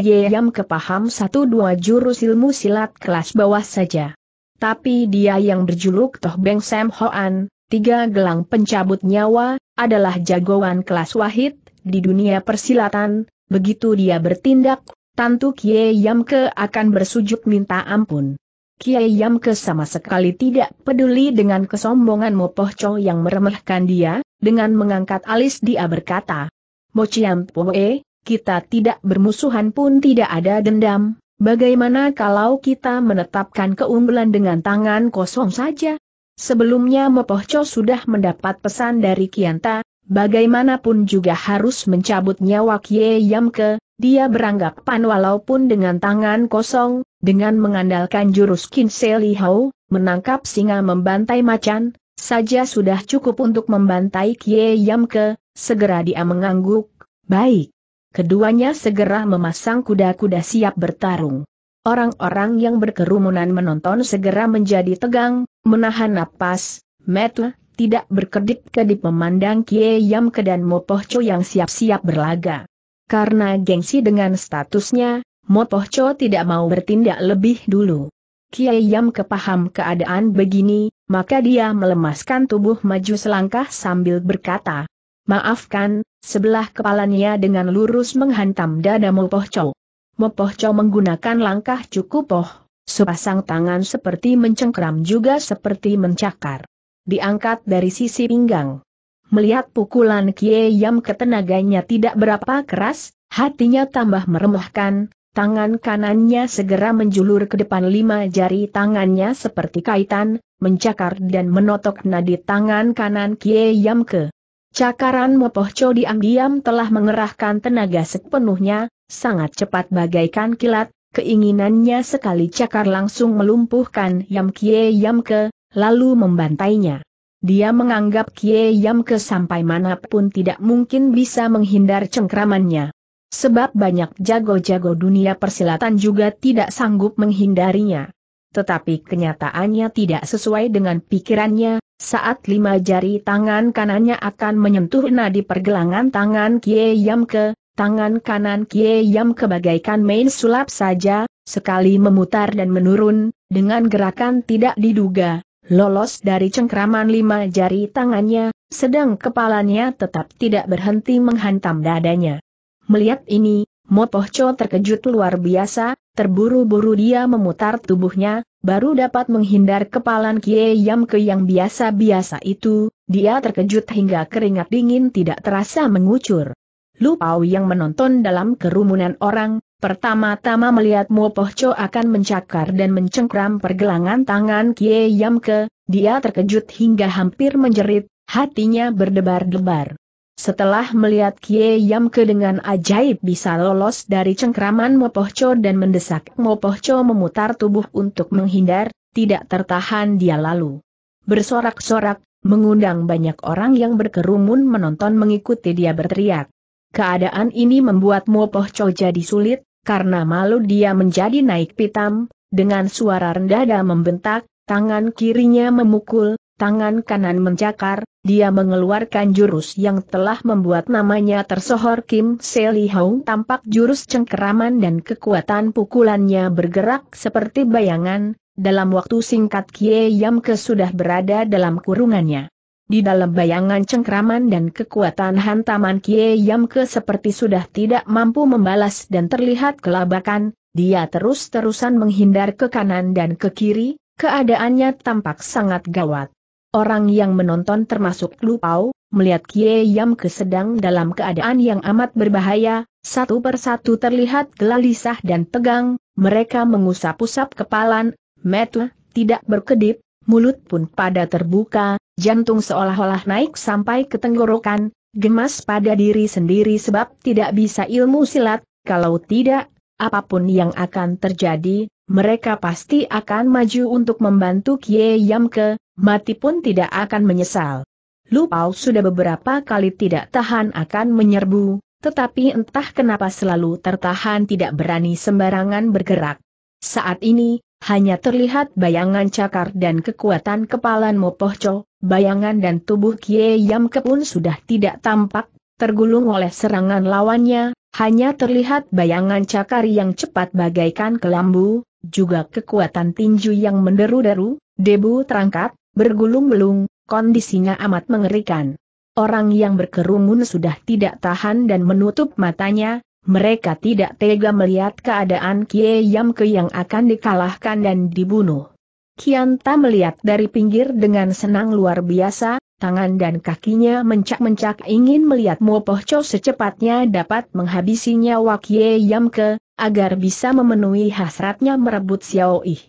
kepaham satu dua jurus ilmu silat kelas bawah saja. Tapi dia yang berjuluk Toh Beng Sam Hoan, tiga gelang pencabut nyawa, adalah jagoan kelas wahid di dunia persilatan, begitu dia bertindak, tentu ke akan bersujud minta ampun. ke sama sekali tidak peduli dengan kesombongan Mopoh Cho yang meremehkan dia, dengan mengangkat alis dia berkata, Chiam Poe, kita tidak bermusuhan pun tidak ada dendam, bagaimana kalau kita menetapkan keunggulan dengan tangan kosong saja? Sebelumnya Mepohco sudah mendapat pesan dari Kianta, bagaimanapun juga harus mencabut nyawa Kie Yamke, dia beranggapan walaupun dengan tangan kosong, dengan mengandalkan jurus Kinseli Lihau, menangkap singa membantai macan, saja sudah cukup untuk membantai Kie Yamke, segera dia mengangguk, baik. Keduanya segera memasang kuda-kuda siap bertarung. Orang-orang yang berkerumunan menonton segera menjadi tegang, menahan napas, metu, tidak berkedip-kedip memandang Kie Yamke dan Mo Cho yang siap-siap berlaga. Karena gengsi dengan statusnya, Mo Cho tidak mau bertindak lebih dulu. Kiai Yam kepaham keadaan begini, maka dia melemaskan tubuh maju selangkah sambil berkata, Maafkan, sebelah kepalanya dengan lurus menghantam dada Mopohco. Mopohco menggunakan langkah cukup poh, sepasang tangan seperti mencengkram juga seperti mencakar. Diangkat dari sisi pinggang. Melihat pukulan Kiai Yam ketenaganya tidak berapa keras, hatinya tambah meremehkan, Tangan kanannya segera menjulur ke depan lima jari tangannya seperti kaitan, mencakar dan menotok nadi tangan kanan Kie Yam ke. Cakaran Mopoh Cho diam-diam telah mengerahkan tenaga sepenuhnya, sangat cepat bagaikan kilat, keinginannya sekali cakar langsung melumpuhkan Yam Kie Yam ke, lalu membantainya. Dia menganggap Kie Yam ke sampai manapun tidak mungkin bisa menghindar cengkramannya. Sebab banyak jago-jago dunia persilatan juga tidak sanggup menghindarinya. Tetapi kenyataannya tidak sesuai dengan pikirannya, saat lima jari tangan kanannya akan menyentuh nadi pergelangan tangan Kie ke, tangan kanan Kie kebagaikan bagaikan main sulap saja, sekali memutar dan menurun, dengan gerakan tidak diduga, lolos dari cengkraman lima jari tangannya, sedang kepalanya tetap tidak berhenti menghantam dadanya. Melihat ini, Mopohco terkejut luar biasa, terburu-buru dia memutar tubuhnya, baru dapat menghindar kepalan Kie Yam ke yang biasa-biasa itu, dia terkejut hingga keringat dingin tidak terasa mengucur. Lupau yang menonton dalam kerumunan orang, pertama-tama melihat Mopohco akan mencakar dan mencengkram pergelangan tangan Kie Yam ke, dia terkejut hingga hampir menjerit, hatinya berdebar-debar. Setelah melihat Kie ke dengan ajaib bisa lolos dari cengkraman Mopohco dan mendesak Mopohco memutar tubuh untuk menghindar, tidak tertahan dia lalu. Bersorak-sorak, mengundang banyak orang yang berkerumun menonton mengikuti dia berteriak. Keadaan ini membuat Mopohco jadi sulit, karena malu dia menjadi naik pitam, dengan suara rendah dan membentak, tangan kirinya memukul, tangan kanan mencakar, dia mengeluarkan jurus yang telah membuat namanya tersohor Kim Seli Hong tampak jurus cengkeraman dan kekuatan pukulannya bergerak seperti bayangan, dalam waktu singkat Kie ke sudah berada dalam kurungannya. Di dalam bayangan cengkeraman dan kekuatan hantaman Kie ke seperti sudah tidak mampu membalas dan terlihat kelabakan, dia terus-terusan menghindar ke kanan dan ke kiri, keadaannya tampak sangat gawat. Orang yang menonton termasuk Lupau, melihat Kie Yam Ke sedang dalam keadaan yang amat berbahaya, satu persatu terlihat gelisah dan tegang, mereka mengusap-usap kepalan, metu, tidak berkedip, mulut pun pada terbuka, jantung seolah-olah naik sampai ke tenggorokan, gemas pada diri sendiri sebab tidak bisa ilmu silat, kalau tidak, apapun yang akan terjadi, mereka pasti akan maju untuk membantu Kie Ke, mati pun tidak akan menyesal. Lupau sudah beberapa kali tidak tahan akan menyerbu, tetapi entah kenapa selalu tertahan tidak berani sembarangan bergerak. Saat ini, hanya terlihat bayangan cakar dan kekuatan kepalan Mopohco, bayangan dan tubuh Kie Ke pun sudah tidak tampak, tergulung oleh serangan lawannya, hanya terlihat bayangan cakar yang cepat bagaikan kelambu, juga kekuatan tinju yang menderu-deru, debu terangkat, bergulung gulung kondisinya amat mengerikan. Orang yang berkerumun sudah tidak tahan dan menutup matanya, mereka tidak tega melihat keadaan Kie Yamke yang akan dikalahkan dan dibunuh. Kian Kianta melihat dari pinggir dengan senang luar biasa, tangan dan kakinya mencak-mencak ingin melihat Mo Pohco secepatnya dapat menghabisi nyawa Kie Yamke, agar bisa memenuhi hasratnya merebut Xiao Yi.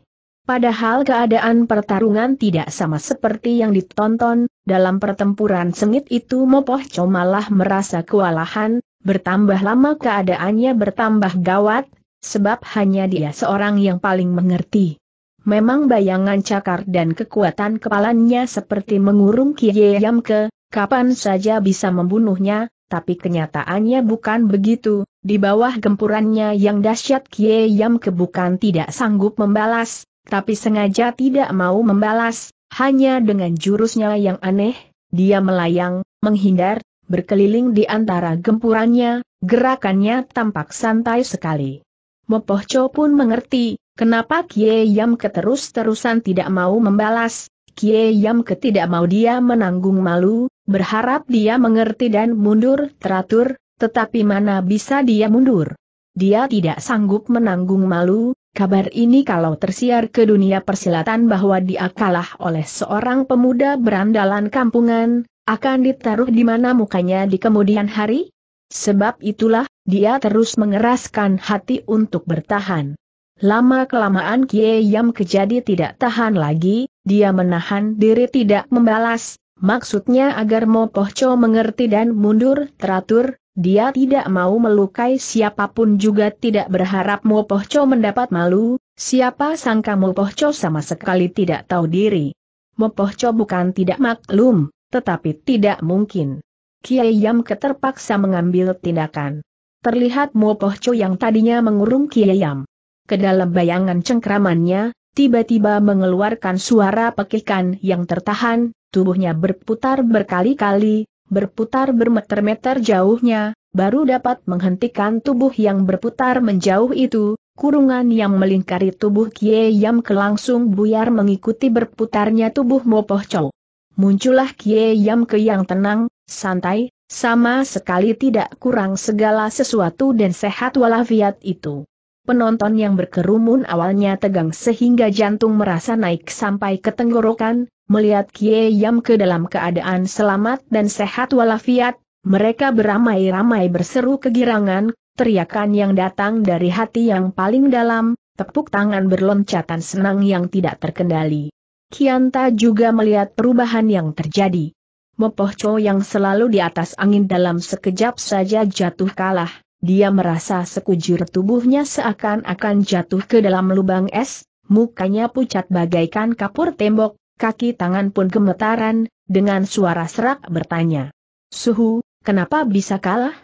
Padahal keadaan pertarungan tidak sama seperti yang ditonton, dalam pertempuran sengit itu Mo Pohco malah merasa kewalahan, bertambah lama keadaannya bertambah gawat, sebab hanya dia seorang yang paling mengerti. Memang bayangan cakar dan kekuatan kepalanya seperti mengurung Kiye Yamke, kapan saja bisa membunuhnya, tapi kenyataannya bukan begitu, di bawah gempurannya yang dahsyat Kiye Yamke bukan tidak sanggup membalas, tapi sengaja tidak mau membalas, hanya dengan jurusnya yang aneh, dia melayang, menghindar, berkeliling di antara gempurannya, gerakannya tampak santai sekali. Mopohco pun mengerti, Kenapa Kie Yam keterus terus-terusan tidak mau membalas, Kie Yam ketidak mau dia menanggung malu, berharap dia mengerti dan mundur teratur, tetapi mana bisa dia mundur. Dia tidak sanggup menanggung malu, kabar ini kalau tersiar ke dunia persilatan bahwa dia kalah oleh seorang pemuda berandalan kampungan, akan ditaruh di mana mukanya di kemudian hari? Sebab itulah, dia terus mengeraskan hati untuk bertahan. Lama-kelamaan Kie Yam kejadi tidak tahan lagi, dia menahan diri tidak membalas, maksudnya agar Mo Pohco mengerti dan mundur teratur, dia tidak mau melukai siapapun juga tidak berharap Mo Pohco mendapat malu, siapa sangka Mo Pohco sama sekali tidak tahu diri. Mo Pohco bukan tidak maklum, tetapi tidak mungkin. Kiai Yam keterpaksa mengambil tindakan. Terlihat Mo Pohco yang tadinya mengurung Kiai Yam ke dalam bayangan cengkramannya, tiba-tiba mengeluarkan suara pekikan yang tertahan, tubuhnya berputar berkali-kali, berputar bermeter-meter jauhnya, baru dapat menghentikan tubuh yang berputar menjauh itu, kurungan yang melingkari tubuh Kie Yam kelangsung buyar mengikuti berputarnya tubuh Mopoh Chow. Muncullah Kie Yam ke yang tenang, santai, sama sekali tidak kurang segala sesuatu dan sehat walafiat itu. Penonton yang berkerumun awalnya tegang sehingga jantung merasa naik sampai ke tenggorokan, melihat Kie Yam ke dalam keadaan selamat dan sehat walafiat, mereka beramai-ramai berseru kegirangan, teriakan yang datang dari hati yang paling dalam, tepuk tangan berloncatan senang yang tidak terkendali. Kianta juga melihat perubahan yang terjadi. Mopoh Cho yang selalu di atas angin dalam sekejap saja jatuh kalah, dia merasa sekujur tubuhnya seakan-akan jatuh ke dalam lubang es, mukanya pucat bagaikan kapur tembok, kaki tangan pun gemetaran, dengan suara serak bertanya. Suhu, kenapa bisa kalah?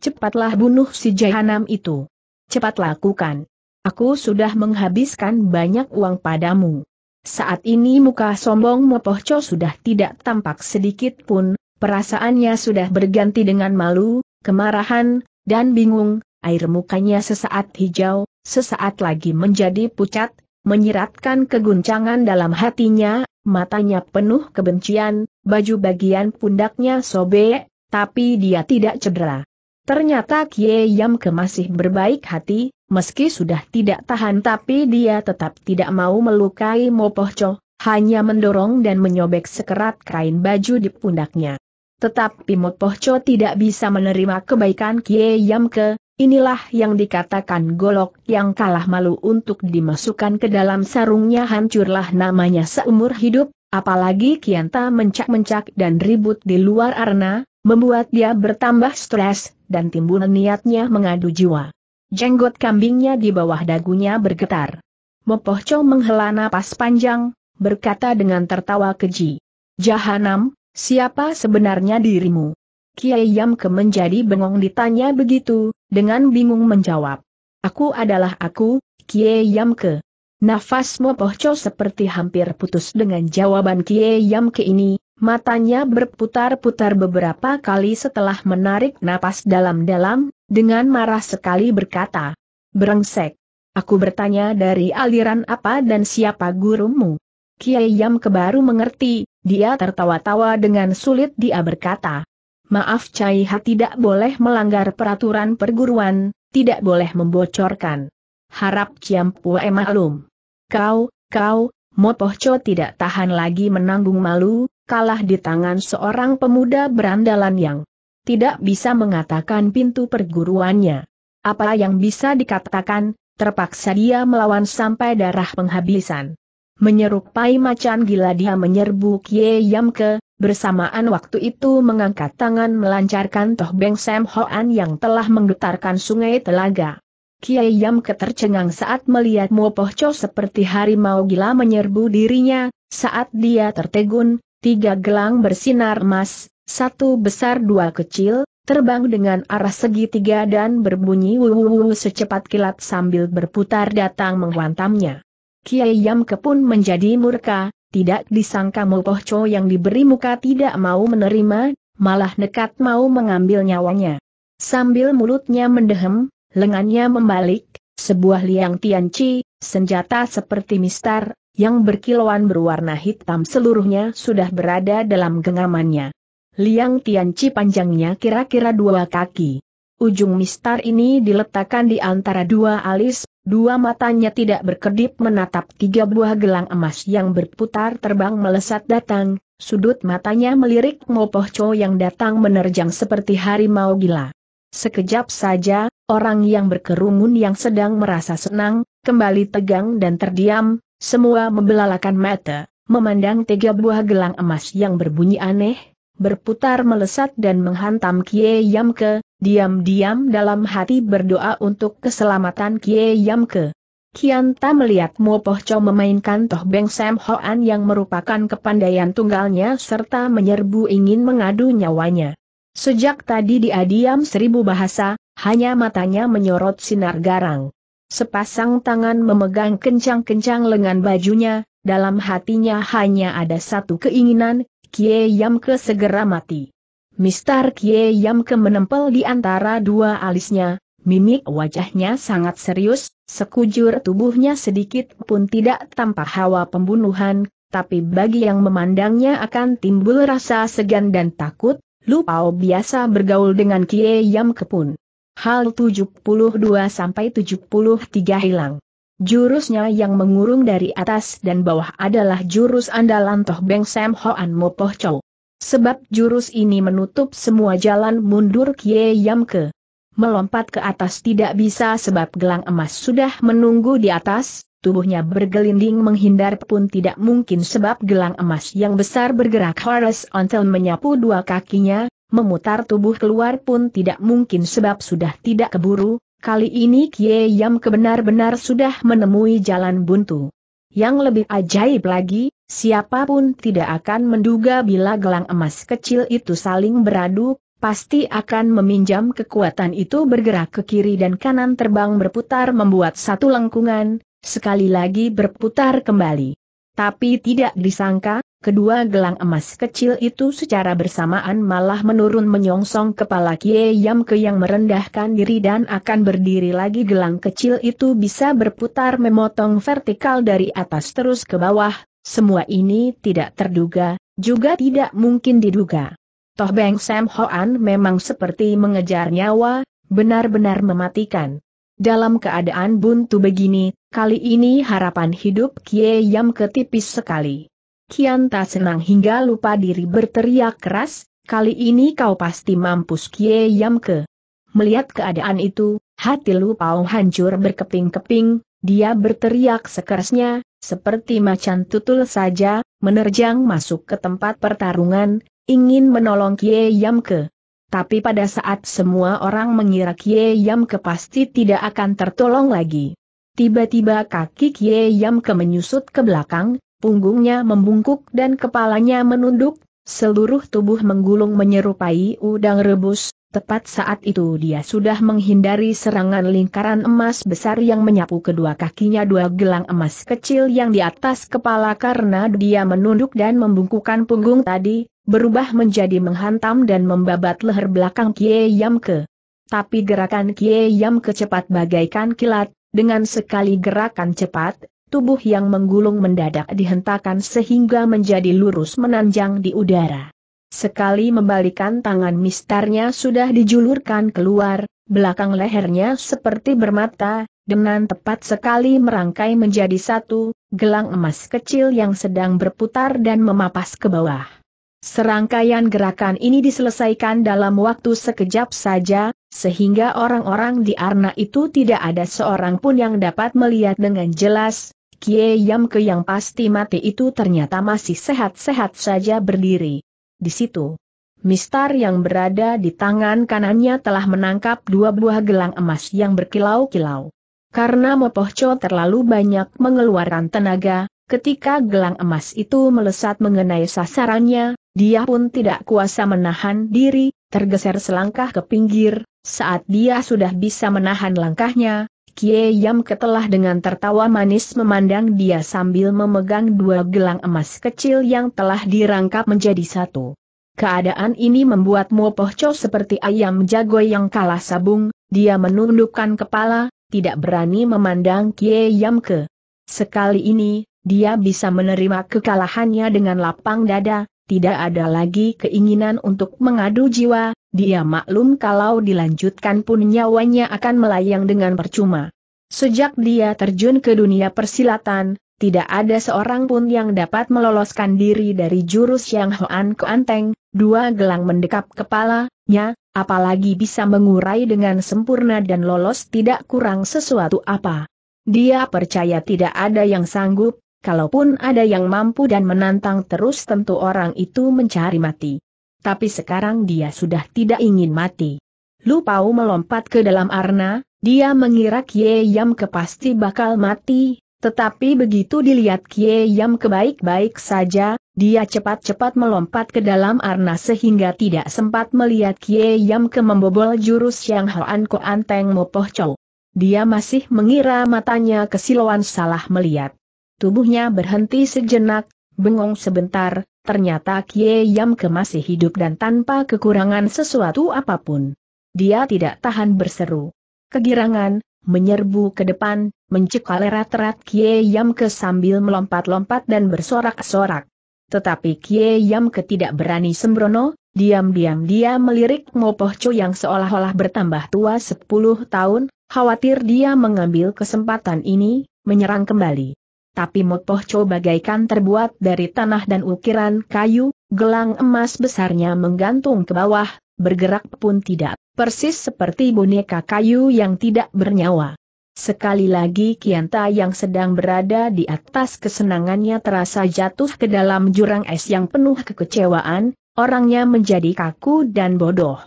Cepatlah bunuh si Jahanam itu. Cepat lakukan. Aku sudah menghabiskan banyak uang padamu. Saat ini muka sombong Mopohco sudah tidak tampak sedikit pun, perasaannya sudah berganti dengan malu, kemarahan, dan bingung, air mukanya sesaat hijau, sesaat lagi menjadi pucat, menyiratkan keguncangan dalam hatinya, matanya penuh kebencian, baju bagian pundaknya sobek, tapi dia tidak cedera. Ternyata Kie ke masih berbaik hati, meski sudah tidak tahan tapi dia tetap tidak mau melukai Mopohco, hanya mendorong dan menyobek sekerat kain baju di pundaknya. Tetapi Pohco tidak bisa menerima kebaikan Kie yam ke, inilah yang dikatakan golok yang kalah malu untuk dimasukkan ke dalam sarungnya hancurlah namanya seumur hidup, apalagi Kianta mencak-mencak dan ribut di luar arena, membuat dia bertambah stres, dan timbul niatnya mengadu jiwa. Jenggot kambingnya di bawah dagunya bergetar. Mopohco menghela napas panjang, berkata dengan tertawa keji. Jahanam, Siapa sebenarnya dirimu? Kiai Yamke menjadi bengong ditanya begitu, dengan bingung menjawab. Aku adalah aku, Kiai Yamke. Nafas Mopohco seperti hampir putus dengan jawaban Kiai Yamke ini, matanya berputar-putar beberapa kali setelah menarik napas dalam-dalam, dengan marah sekali berkata. berengsek, Aku bertanya dari aliran apa dan siapa gurumu? Kiai Yam baru mengerti, dia tertawa-tawa dengan sulit dia berkata. Maaf Cai Ha tidak boleh melanggar peraturan perguruan, tidak boleh membocorkan. Harap Ciam Pue maklum. Kau, kau, Cho tidak tahan lagi menanggung malu, kalah di tangan seorang pemuda berandalan yang tidak bisa mengatakan pintu perguruannya. Apa yang bisa dikatakan, terpaksa dia melawan sampai darah penghabisan. Menyerupai macan gila dia menyerbu Kie Yamke, bersamaan waktu itu mengangkat tangan melancarkan toh Beng Sam Hoan yang telah menggetarkan sungai telaga. Kiai Yam tercengang saat melihat Cho seperti harimau gila menyerbu dirinya, saat dia tertegun, tiga gelang bersinar emas, satu besar dua kecil, terbang dengan arah segitiga dan berbunyi wuwu secepat kilat sambil berputar datang menghantamnya. Kiai Yam kepun menjadi murka, tidak disangka Mopoh Cho yang diberi muka tidak mau menerima, malah nekat mau mengambil nyawanya. Sambil mulutnya mendehem, lengannya membalik, sebuah liang tian tianci, senjata seperti mistar, yang berkilauan berwarna hitam seluruhnya sudah berada dalam genggamannya. Liang tian tianci panjangnya kira-kira dua kaki. Ujung mistar ini diletakkan di antara dua alis, Dua matanya tidak berkedip menatap tiga buah gelang emas yang berputar terbang melesat datang, sudut matanya melirik Mopoh Cho yang datang menerjang seperti harimau gila. Sekejap saja, orang yang berkerumun yang sedang merasa senang, kembali tegang dan terdiam, semua membelalakan mata, memandang tiga buah gelang emas yang berbunyi aneh, berputar melesat dan menghantam Kie Yamke, diam-diam dalam hati berdoa untuk keselamatan Kie Yamke. Kian Kianta melihat Mo Pohco memainkan Toh Beng Sam Hoan yang merupakan kepandaian tunggalnya serta menyerbu ingin mengadu nyawanya. Sejak tadi dia diam seribu bahasa, hanya matanya menyorot sinar garang. Sepasang tangan memegang kencang-kencang lengan bajunya, dalam hatinya hanya ada satu keinginan, Kie Yamke segera mati. Mister Kie Yamke menempel di antara dua alisnya, mimik wajahnya sangat serius, sekujur tubuhnya sedikit pun tidak tampak hawa pembunuhan, tapi bagi yang memandangnya akan timbul rasa segan dan takut, Lupau biasa bergaul dengan Kie Yamke pun. Hal 72-73 hilang. Jurusnya yang mengurung dari atas dan bawah adalah jurus andalan Toh Beng Sam Hoan Mo Poh Chow. Sebab jurus ini menutup semua jalan mundur Kie Yam Ke. Melompat ke atas tidak bisa sebab gelang emas sudah menunggu di atas, tubuhnya bergelinding menghindar pun tidak mungkin sebab gelang emas yang besar bergerak ontel menyapu dua kakinya, memutar tubuh keluar pun tidak mungkin sebab sudah tidak keburu, Kali ini Kie Yam kebenar-benar sudah menemui jalan buntu. Yang lebih ajaib lagi, siapapun tidak akan menduga bila gelang emas kecil itu saling beradu, pasti akan meminjam kekuatan itu bergerak ke kiri dan kanan terbang berputar membuat satu lengkungan, sekali lagi berputar kembali. Tapi tidak disangka, Kedua gelang emas kecil itu secara bersamaan malah menurun menyongsong kepala Kie Yam ke yang merendahkan diri dan akan berdiri lagi gelang kecil itu bisa berputar memotong vertikal dari atas terus ke bawah, semua ini tidak terduga, juga tidak mungkin diduga. Toh Beng Sam Hoan memang seperti mengejar nyawa, benar-benar mematikan. Dalam keadaan buntu begini, kali ini harapan hidup Kie Yam ketipis sekali. Kian tak senang hingga lupa diri berteriak keras, kali ini kau pasti mampus Kie Yamke. Melihat keadaan itu, hati Lu Pao hancur berkeping-keping, dia berteriak sekerasnya, seperti macan tutul saja, menerjang masuk ke tempat pertarungan, ingin menolong Kie Yamke. Tapi pada saat semua orang mengira Kie Yamke pasti tidak akan tertolong lagi. Tiba-tiba kaki Kie Yamke menyusut ke belakang, punggungnya membungkuk dan kepalanya menunduk, seluruh tubuh menggulung menyerupai udang rebus, tepat saat itu dia sudah menghindari serangan lingkaran emas besar yang menyapu kedua kakinya dua gelang emas kecil yang di atas kepala karena dia menunduk dan membungkukan punggung tadi, berubah menjadi menghantam dan membabat leher belakang Kie Yamke. Tapi gerakan Kie Yamke cepat bagaikan kilat, dengan sekali gerakan cepat, tubuh yang menggulung mendadak dihentakan sehingga menjadi lurus menanjang di udara. Sekali membalikan tangan mistarnya sudah dijulurkan keluar, belakang lehernya seperti bermata, dengan tepat sekali merangkai menjadi satu, gelang emas kecil yang sedang berputar dan memapas ke bawah. Serangkaian gerakan ini diselesaikan dalam waktu sekejap saja, sehingga orang-orang di Arna itu tidak ada seorang pun yang dapat melihat dengan jelas, Kie Yam Ke yang pasti mati itu ternyata masih sehat-sehat saja berdiri. Di situ, Mistar yang berada di tangan kanannya telah menangkap dua buah gelang emas yang berkilau-kilau. Karena Mopohco terlalu banyak mengeluarkan tenaga, ketika gelang emas itu melesat mengenai sasarannya, dia pun tidak kuasa menahan diri, tergeser selangkah ke pinggir, saat dia sudah bisa menahan langkahnya, Kie Yam ketelah dengan tertawa manis memandang dia sambil memegang dua gelang emas kecil yang telah dirangkap menjadi satu. Keadaan ini membuat Mo Pohco seperti ayam jago yang kalah sabung, dia menundukkan kepala, tidak berani memandang Kie Yam ke. Sekali ini, dia bisa menerima kekalahannya dengan lapang dada, tidak ada lagi keinginan untuk mengadu jiwa, dia maklum kalau dilanjutkan pun nyawanya akan melayang dengan percuma. Sejak dia terjun ke dunia persilatan, tidak ada seorang pun yang dapat meloloskan diri dari jurus yang Hoan Keanteng, dua gelang mendekap kepalanya, apalagi bisa mengurai dengan sempurna dan lolos tidak kurang sesuatu apa. Dia percaya tidak ada yang sanggup, kalaupun ada yang mampu dan menantang terus tentu orang itu mencari mati. Tapi sekarang dia sudah tidak ingin mati. Lupau melompat ke dalam arna, dia mengira Kie Yam kepasti bakal mati, tetapi begitu dilihat Kie Yam kebaik-baik saja, dia cepat-cepat melompat ke dalam arna sehingga tidak sempat melihat Kie Yam ke membobol jurus yang Hoan Ko Anteng Mopoh Chow. Dia masih mengira matanya kesilauan salah melihat. Tubuhnya berhenti sejenak, bengong sebentar, ternyata Kie ke masih hidup dan tanpa kekurangan sesuatu apapun. Dia tidak tahan berseru. Kegirangan, menyerbu ke depan, mencekal erat-erat Kie Yam, ke sambil melompat-lompat dan bersorak-sorak. Tetapi Kie ke tidak berani sembrono, diam-diam dia melirik Mopohco yang seolah-olah bertambah tua 10 tahun, khawatir dia mengambil kesempatan ini, menyerang kembali tapi Mopohco bagaikan terbuat dari tanah dan ukiran kayu, gelang emas besarnya menggantung ke bawah, bergerak pun tidak, persis seperti boneka kayu yang tidak bernyawa. Sekali lagi Kianta yang sedang berada di atas kesenangannya terasa jatuh ke dalam jurang es yang penuh kekecewaan, orangnya menjadi kaku dan bodoh.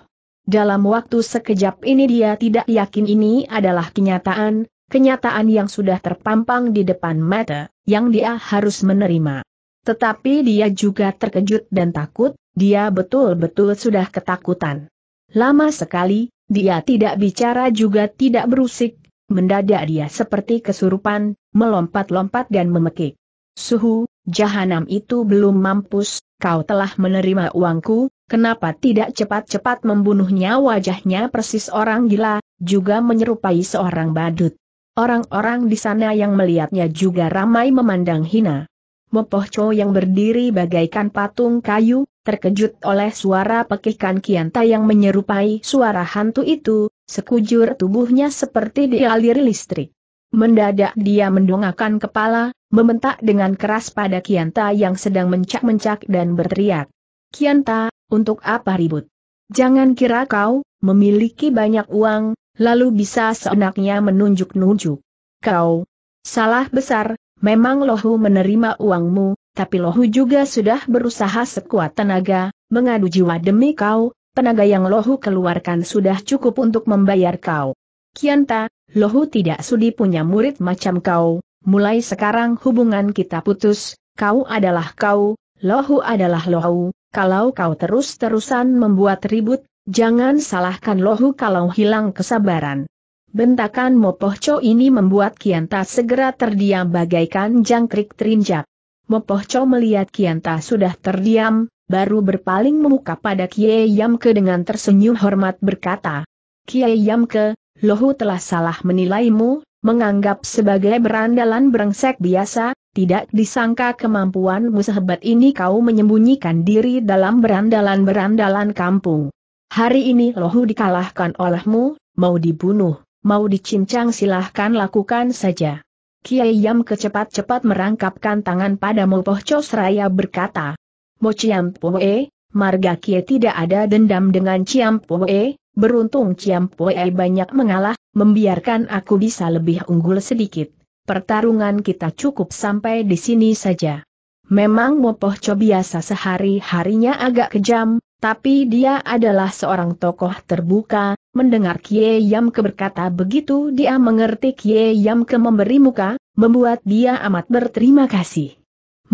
Dalam waktu sekejap ini dia tidak yakin ini adalah kenyataan, kenyataan yang sudah terpampang di depan mata, yang dia harus menerima. Tetapi dia juga terkejut dan takut, dia betul-betul sudah ketakutan. Lama sekali, dia tidak bicara juga tidak berusik, mendadak dia seperti kesurupan, melompat-lompat dan memekik. Suhu, jahanam itu belum mampus, kau telah menerima uangku, kenapa tidak cepat-cepat membunuhnya wajahnya persis orang gila, juga menyerupai seorang badut. Orang-orang di sana yang melihatnya juga ramai memandang hina. Mopohco yang berdiri bagaikan patung kayu, terkejut oleh suara pekikan Kianta yang menyerupai suara hantu itu, sekujur tubuhnya seperti dialiri listrik. Mendadak dia mendongakkan kepala, membentak dengan keras pada Kianta yang sedang mencak-mencak dan berteriak. Kianta, untuk apa ribut? Jangan kira kau, memiliki banyak uang, lalu bisa seenaknya menunjuk-nunjuk. Kau, salah besar, memang Lohu menerima uangmu, tapi Lohu juga sudah berusaha sekuat tenaga, mengadu jiwa demi kau, tenaga yang Lohu keluarkan sudah cukup untuk membayar kau. Kianta, Lohu tidak sudi punya murid macam kau, mulai sekarang hubungan kita putus, kau adalah kau, Lohu adalah Lohu, kalau kau terus-terusan membuat ribut, Jangan salahkan lohu kalau hilang kesabaran. Bentakan Mopohco ini membuat Kianta segera terdiam bagaikan jangkrik terinjak. Mopohco melihat Kianta sudah terdiam, baru berpaling memuka pada Kie Yamke dengan tersenyum hormat berkata, Kie Yamke, lohu telah salah menilaimu, menganggap sebagai berandalan berengsek biasa, tidak disangka kemampuanmu sehebat ini kau menyembunyikan diri dalam berandalan-berandalan kampung. Hari ini lohu dikalahkan olehmu, mau dibunuh, mau dicincang silahkan lakukan saja. Kiai Yam kecepat-cepat merangkapkan tangan pada Mopoh Cosraya berkata, Mo Ciam Poe, marga Kiai tidak ada dendam dengan Ciam Poe, beruntung Ciam Poe banyak mengalah, membiarkan aku bisa lebih unggul sedikit. Pertarungan kita cukup sampai di sini saja. Memang Mopoh Co biasa sehari-harinya agak kejam, tapi dia adalah seorang tokoh terbuka, mendengar Kie Yam ke berkata begitu dia mengerti Kie Yam ke memberi muka, membuat dia amat berterima kasih.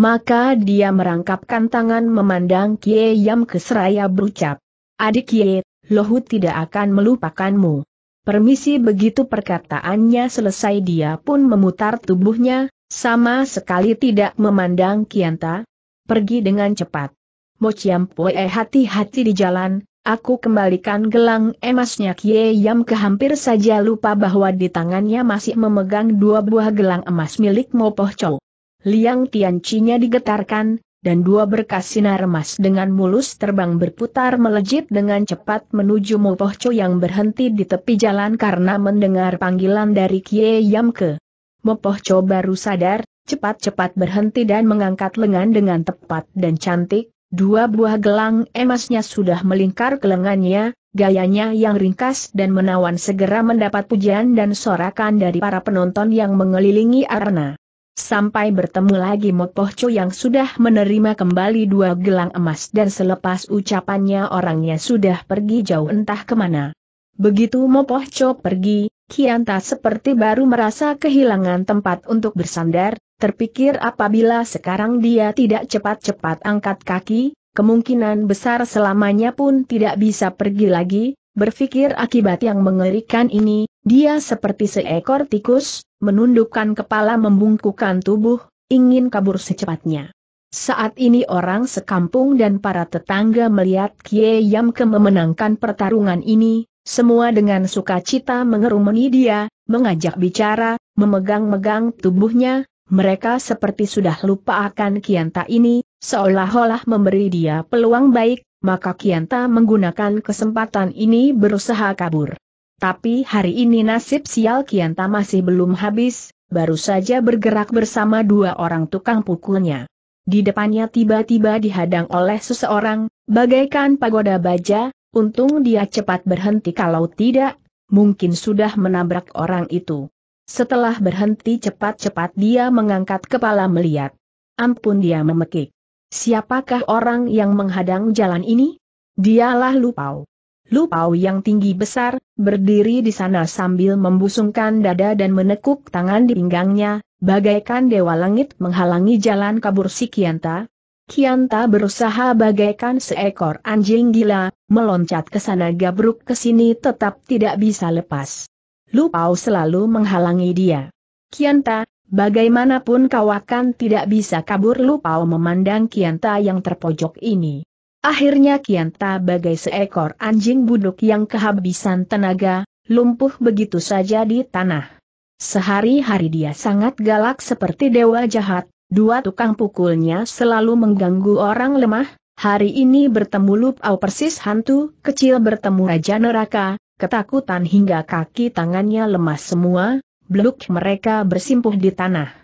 Maka dia merangkapkan tangan memandang Kie Yam ke seraya berucap. Adik Kie, Lohut tidak akan melupakanmu. Permisi begitu perkataannya selesai dia pun memutar tubuhnya, sama sekali tidak memandang Kianta, pergi dengan cepat. Mo Chiam Pue eh, hati-hati di jalan, aku kembalikan gelang emasnya Kie Yam ke hampir saja lupa bahwa di tangannya masih memegang dua buah gelang emas milik Mo Poh Chow. Liang tianci digetarkan, dan dua berkas sinar emas dengan mulus terbang berputar melejit dengan cepat menuju Mopohco yang berhenti di tepi jalan karena mendengar panggilan dari Kie Yamke. Mopohco baru sadar, cepat-cepat berhenti dan mengangkat lengan dengan tepat dan cantik, Dua buah gelang emasnya sudah melingkar ke lengannya, gayanya yang ringkas dan menawan segera mendapat pujian dan sorakan dari para penonton yang mengelilingi arena. Sampai bertemu lagi Mopohco yang sudah menerima kembali dua gelang emas dan selepas ucapannya orangnya sudah pergi jauh entah kemana. Begitu Mopohco pergi, Kianta seperti baru merasa kehilangan tempat untuk bersandar, Terpikir apabila sekarang dia tidak cepat-cepat angkat kaki, kemungkinan besar selamanya pun tidak bisa pergi lagi, berpikir akibat yang mengerikan ini, dia seperti seekor tikus, menundukkan kepala membungkukkan tubuh, ingin kabur secepatnya. Saat ini orang sekampung dan para tetangga melihat Kie Yam Ke memenangkan pertarungan ini, semua dengan sukacita mengerumuni dia, mengajak bicara, memegang-megang tubuhnya, mereka seperti sudah lupa akan Kianta ini, seolah-olah memberi dia peluang baik, maka Kianta menggunakan kesempatan ini berusaha kabur. Tapi hari ini nasib sial Kianta masih belum habis, baru saja bergerak bersama dua orang tukang pukulnya. Di depannya tiba-tiba dihadang oleh seseorang, bagaikan pagoda baja, untung dia cepat berhenti kalau tidak, mungkin sudah menabrak orang itu. Setelah berhenti cepat-cepat dia mengangkat kepala melihat. Ampun dia memekik. Siapakah orang yang menghadang jalan ini? Dialah Lupau. Lupau yang tinggi besar, berdiri di sana sambil membusungkan dada dan menekuk tangan di pinggangnya, bagaikan dewa langit menghalangi jalan kabur si Kianta. Kianta berusaha bagaikan seekor anjing gila, meloncat ke sana gabruk ke sini tetap tidak bisa lepas. Lu Pao selalu menghalangi dia. Kianta, bagaimanapun kau akan tidak bisa kabur Lu Pao memandang Kianta yang terpojok ini. Akhirnya Kianta bagai seekor anjing buduk yang kehabisan tenaga, lumpuh begitu saja di tanah. Sehari-hari dia sangat galak seperti dewa jahat, dua tukang pukulnya selalu mengganggu orang lemah, hari ini bertemu Lupau persis hantu, kecil bertemu Raja Neraka, ketakutan hingga kaki tangannya lemas semua, beluk mereka bersimpuh di tanah.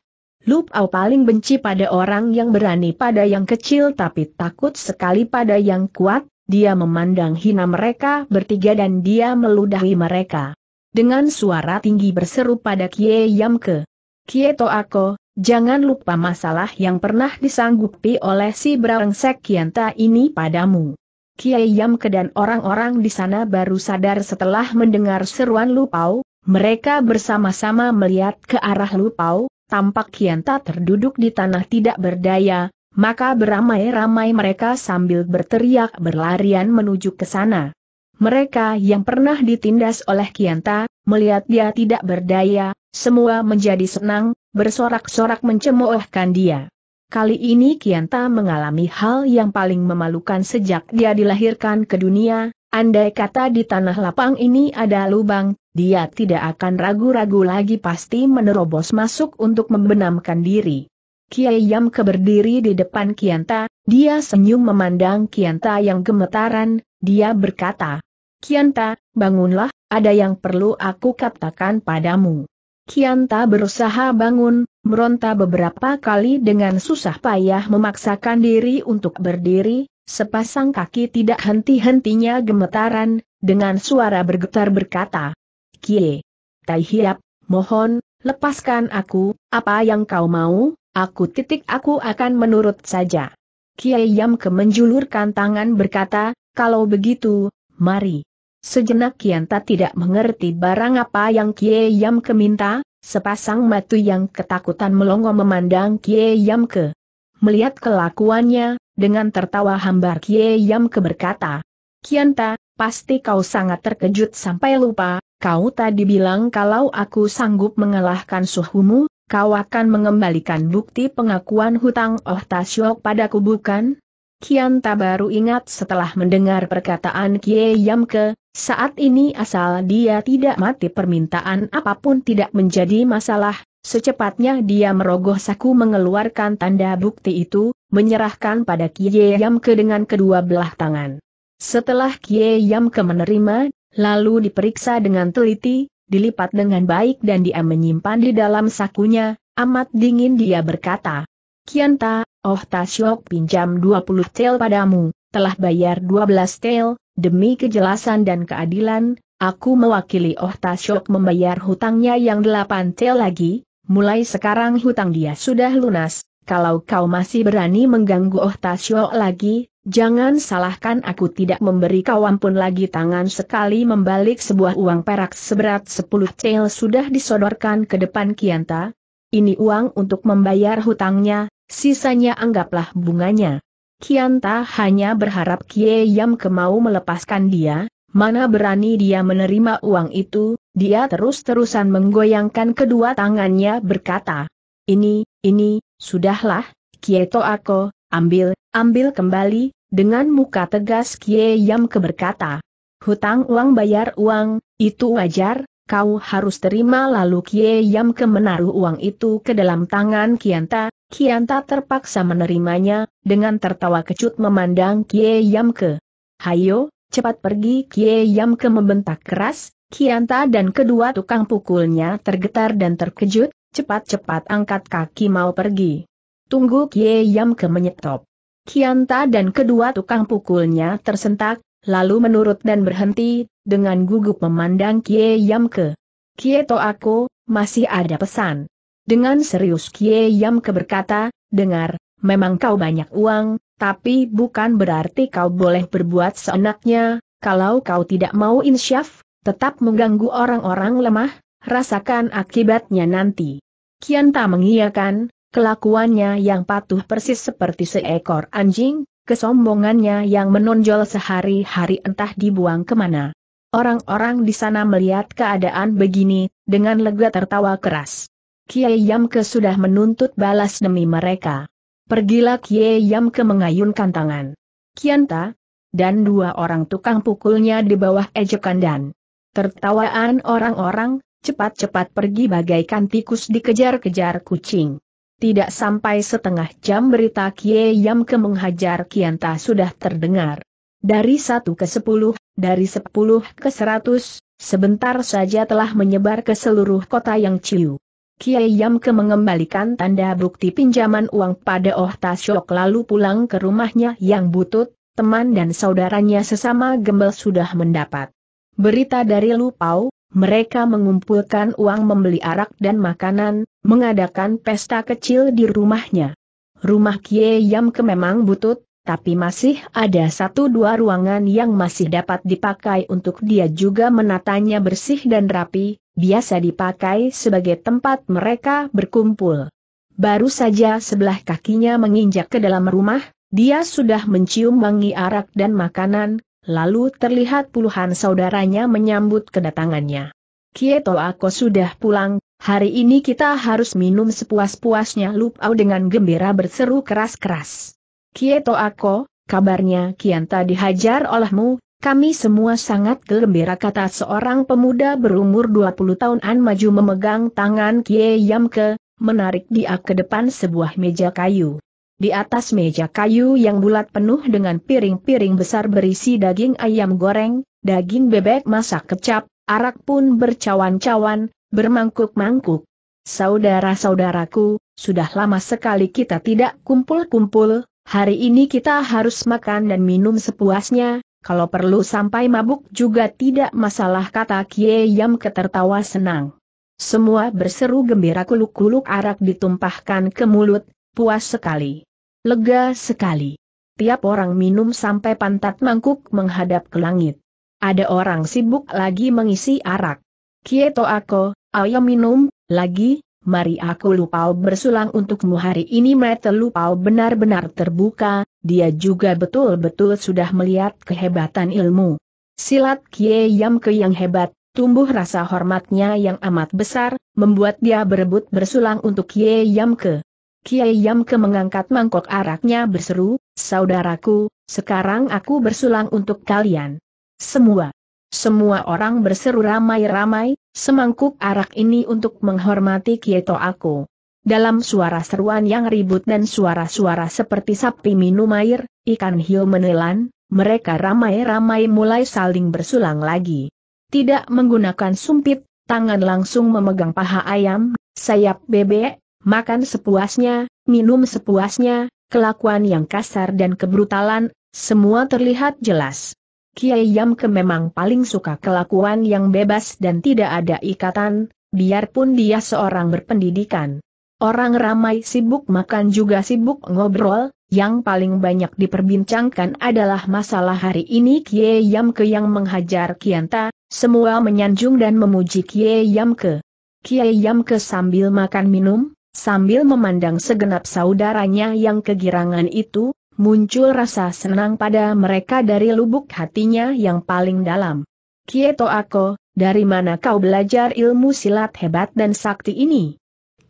Lup Au paling benci pada orang yang berani pada yang kecil tapi takut sekali pada yang kuat, dia memandang hina mereka bertiga dan dia meludahi mereka. Dengan suara tinggi berseru pada Kie Yamke. Kie Toako, jangan lupa masalah yang pernah disanggupi oleh si Brangsek Kianta ini padamu. Kiai Yamke dan orang-orang di sana baru sadar setelah mendengar seruan Lupau, mereka bersama-sama melihat ke arah Lupau, tampak Kian Kianta terduduk di tanah tidak berdaya, maka beramai-ramai mereka sambil berteriak berlarian menuju ke sana. Mereka yang pernah ditindas oleh Kianta, melihat dia tidak berdaya, semua menjadi senang, bersorak-sorak mencemoohkan dia. Kali ini Kianta mengalami hal yang paling memalukan sejak dia dilahirkan ke dunia, andai kata di tanah lapang ini ada lubang, dia tidak akan ragu-ragu lagi pasti menerobos masuk untuk membenamkan diri. Kiai Yam keberdiri di depan Kianta, dia senyum memandang Kianta yang gemetaran, dia berkata, Kianta, bangunlah, ada yang perlu aku katakan padamu. Kianta berusaha bangun, meronta beberapa kali dengan susah payah memaksakan diri untuk berdiri, sepasang kaki tidak henti-hentinya gemetaran, dengan suara bergetar berkata, Kie, Tai Hiap, mohon, lepaskan aku, apa yang kau mau, aku titik aku akan menurut saja. Kie Yam kemenjulurkan tangan berkata, kalau begitu, mari. Sejenak Kianta tidak mengerti barang apa yang Kie Yam minta. sepasang matu yang ketakutan melongo memandang Kie Yam ke. Melihat kelakuannya, dengan tertawa hambar Kie Yam ke berkata, Kianta, pasti kau sangat terkejut sampai lupa, kau tadi bilang kalau aku sanggup mengalahkan suhumu, kau akan mengembalikan bukti pengakuan hutang Oh Tasyok padaku bukan? Kian Ta baru ingat setelah mendengar perkataan Kie Yam Ke. saat ini asal dia tidak mati permintaan apapun tidak menjadi masalah, secepatnya dia merogoh saku mengeluarkan tanda bukti itu, menyerahkan pada Kie Yam Ke dengan kedua belah tangan. Setelah Kie Yam Ke menerima, lalu diperiksa dengan teliti, dilipat dengan baik dan dia menyimpan di dalam sakunya, amat dingin dia berkata. Kian Ta. Oh Tasyok pinjam 20 tel padamu, telah bayar 12 tel, demi kejelasan dan keadilan, aku mewakili Oh Tasyok membayar hutangnya yang 8 tel lagi, mulai sekarang hutang dia sudah lunas, kalau kau masih berani mengganggu Oh Tasyok lagi, jangan salahkan aku tidak memberi kau ampun lagi tangan sekali membalik sebuah uang perak seberat 10 tel sudah disodorkan ke depan Kianta, ini uang untuk membayar hutangnya, sisanya anggaplah bunganya. Kianta hanya berharap Kie Yam kemau melepaskan dia, mana berani dia menerima uang itu, dia terus-terusan menggoyangkan kedua tangannya berkata, ini, ini, sudahlah, Kie Kieto Ako, ambil, ambil kembali, dengan muka tegas Kie Yam keberkata. Hutang uang bayar uang, itu wajar, kau harus terima lalu Kie Yam ke menaruh uang itu ke dalam tangan Kianta, Kianta terpaksa menerimanya, dengan tertawa kecut memandang Kie Yamke. Hayo, cepat pergi Kie Yamke membentak keras, Kianta dan kedua tukang pukulnya tergetar dan terkejut, cepat-cepat angkat kaki mau pergi. Tunggu Kie Yamke menyetop. Kianta dan kedua tukang pukulnya tersentak, lalu menurut dan berhenti, dengan gugup memandang Kie Yamke. Kie to aku, masih ada pesan. Dengan serius Kie Yam keberkata, dengar, memang kau banyak uang, tapi bukan berarti kau boleh berbuat seenaknya, kalau kau tidak mau insyaf, tetap mengganggu orang-orang lemah, rasakan akibatnya nanti. Kian tak mengiyakan, kelakuannya yang patuh persis seperti seekor anjing, kesombongannya yang menonjol sehari-hari entah dibuang kemana. Orang-orang di sana melihat keadaan begini, dengan lega tertawa keras. Kiai Yamke sudah menuntut balas demi mereka. Pergilah Kiai Yamke mengayunkan tangan. Kianta, dan dua orang tukang pukulnya di bawah ejekan dan tertawaan orang-orang, cepat-cepat pergi bagaikan tikus dikejar-kejar kucing. Tidak sampai setengah jam berita Kiai Yamke menghajar Kianta sudah terdengar. Dari satu ke sepuluh, dari sepuluh ke seratus, sebentar saja telah menyebar ke seluruh kota yang Ciu. Kiai Yamke mengembalikan tanda bukti pinjaman uang pada Oh Tasyok lalu pulang ke rumahnya yang butut, teman dan saudaranya sesama gembel sudah mendapat berita dari Lupau, mereka mengumpulkan uang membeli arak dan makanan, mengadakan pesta kecil di rumahnya. Rumah Kiai Yamke memang butut, tapi masih ada satu dua ruangan yang masih dapat dipakai untuk dia juga menatanya bersih dan rapi, biasa dipakai sebagai tempat mereka berkumpul. Baru saja sebelah kakinya menginjak ke dalam rumah, dia sudah mencium wangi arak dan makanan, lalu terlihat puluhan saudaranya menyambut kedatangannya. Kieto aku sudah pulang, hari ini kita harus minum sepuas-puasnya lupau dengan gembira berseru keras-keras. Kieto aku, kabarnya kian Kianta dihajar olehmu, kami semua sangat gembira kata seorang pemuda berumur 20 tahunan maju memegang tangan Kie Yamke, menarik dia ke depan sebuah meja kayu. Di atas meja kayu yang bulat penuh dengan piring-piring besar berisi daging ayam goreng, daging bebek masak kecap, arak pun bercawan-cawan, bermangkuk-mangkuk. Saudara-saudaraku, sudah lama sekali kita tidak kumpul-kumpul, hari ini kita harus makan dan minum sepuasnya, kalau perlu sampai mabuk juga tidak masalah kata Kie Yam ketertawa senang. Semua berseru gembira kuluk-kuluk arak ditumpahkan ke mulut, puas sekali. Lega sekali. Tiap orang minum sampai pantat mangkuk menghadap ke langit. Ada orang sibuk lagi mengisi arak. Kieto aku, ayo minum, lagi, mari aku lupau bersulang untukmu hari ini mata lupau benar-benar terbuka, dia juga betul-betul sudah melihat kehebatan ilmu. Silat Kie Yam Ke yang hebat, tumbuh rasa hormatnya yang amat besar, membuat dia berebut bersulang untuk Kie Yam Ke. Kiai Yamke mengangkat mangkok araknya berseru, Saudaraku, sekarang aku bersulang untuk kalian. Semua. Semua orang berseru ramai-ramai, semangkuk arak ini untuk menghormati kieto aku. Dalam suara seruan yang ribut dan suara-suara seperti sapi minum air, ikan hiu menelan, mereka ramai-ramai mulai saling bersulang lagi. Tidak menggunakan sumpit, tangan langsung memegang paha ayam, sayap bebek, makan sepuasnya, minum sepuasnya, kelakuan yang kasar dan kebrutalan, semua terlihat jelas. Kiai Yam ke memang paling suka kelakuan yang bebas dan tidak ada ikatan, biarpun dia seorang berpendidikan. Orang ramai sibuk makan juga sibuk ngobrol, yang paling banyak diperbincangkan adalah masalah hari ini Kiai Yam ke yang menghajar Kianta, semua menyanjung dan memuji Kiai Yam ke. Kiai Yam ke sambil makan minum, sambil memandang segenap saudaranya yang kegirangan itu, muncul rasa senang pada mereka dari lubuk hatinya yang paling dalam. Kieto Ako, dari mana kau belajar ilmu silat hebat dan sakti ini?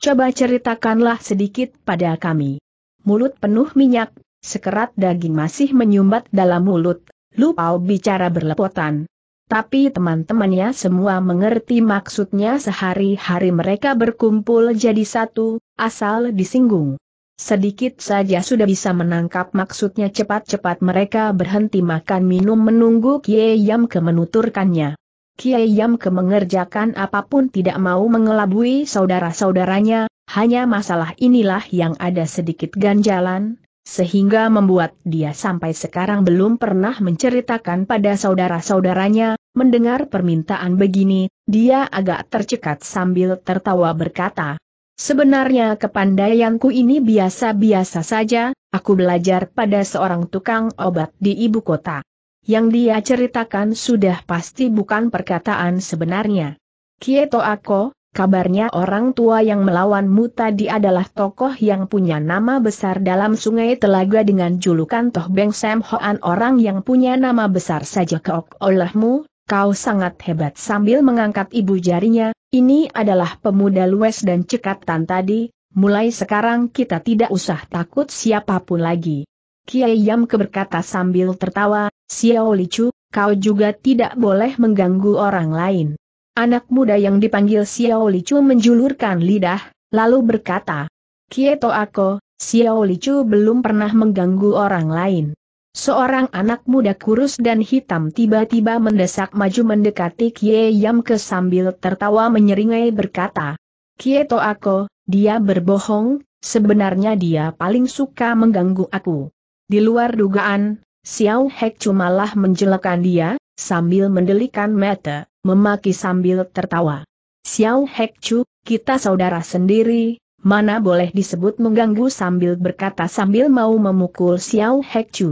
Coba ceritakanlah sedikit pada kami. Mulut penuh minyak, sekerat daging masih menyumbat dalam mulut, lupau bicara berlepotan. Tapi teman-temannya semua mengerti maksudnya sehari-hari mereka berkumpul jadi satu, asal disinggung. Sedikit saja sudah bisa menangkap maksudnya cepat-cepat mereka berhenti makan minum menunggu Kie Yam ke menuturkannya. Kie Yam ke mengerjakan apapun tidak mau mengelabui saudara-saudaranya, hanya masalah inilah yang ada sedikit ganjalan, sehingga membuat dia sampai sekarang belum pernah menceritakan pada saudara-saudaranya, mendengar permintaan begini, dia agak tercekat sambil tertawa berkata, Sebenarnya kepandaianku ini biasa-biasa saja, aku belajar pada seorang tukang obat di ibu kota. Yang dia ceritakan sudah pasti bukan perkataan sebenarnya. Kieto Ako, kabarnya orang tua yang melawanmu tadi adalah tokoh yang punya nama besar dalam sungai telaga dengan julukan Toh Beng Sam Hoan orang yang punya nama besar saja keok olehmu, kau sangat hebat sambil mengangkat ibu jarinya, ini adalah pemuda luwes dan cekatan tadi, mulai sekarang kita tidak usah takut siapapun lagi. Kiai Yam berkata sambil tertawa, Xiao Licu, kau juga tidak boleh mengganggu orang lain. Anak muda yang dipanggil Xiao Licu menjulurkan lidah, lalu berkata, Kieto aku, Xiao Licu belum pernah mengganggu orang lain. Seorang anak muda kurus dan hitam tiba-tiba mendesak maju mendekati Kie ke sambil tertawa menyeringai berkata, Kie to aku dia berbohong, sebenarnya dia paling suka mengganggu aku. Di luar dugaan, Xiao Hek cumalah menjelekan dia, sambil mendelikan mata, memaki sambil tertawa. Xiao Hek Chu, kita saudara sendiri, mana boleh disebut mengganggu sambil berkata sambil mau memukul Xiao Hek Chu.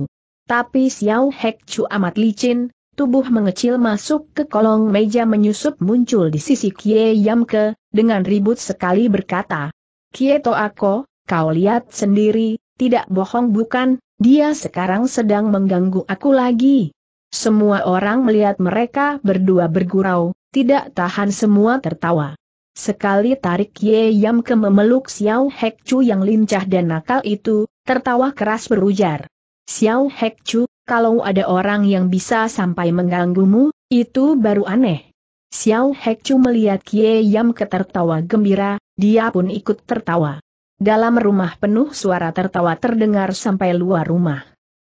Tapi Xiao Hek Chu amat licin, tubuh mengecil masuk ke kolong meja menyusup muncul di sisi Kie Yamke, dengan ribut sekali berkata. Kie to ako, kau lihat sendiri, tidak bohong bukan, dia sekarang sedang mengganggu aku lagi. Semua orang melihat mereka berdua bergurau, tidak tahan semua tertawa. Sekali tarik Ye Yam ke memeluk Xiao Hek Chu yang lincah dan nakal itu, tertawa keras berujar. Xiao Hekchu, kalau ada orang yang bisa sampai mengganggumu, itu baru aneh. Xiao Hekchu melihat Kie Yam ketertawa gembira, dia pun ikut tertawa. Dalam rumah penuh suara tertawa terdengar sampai luar rumah.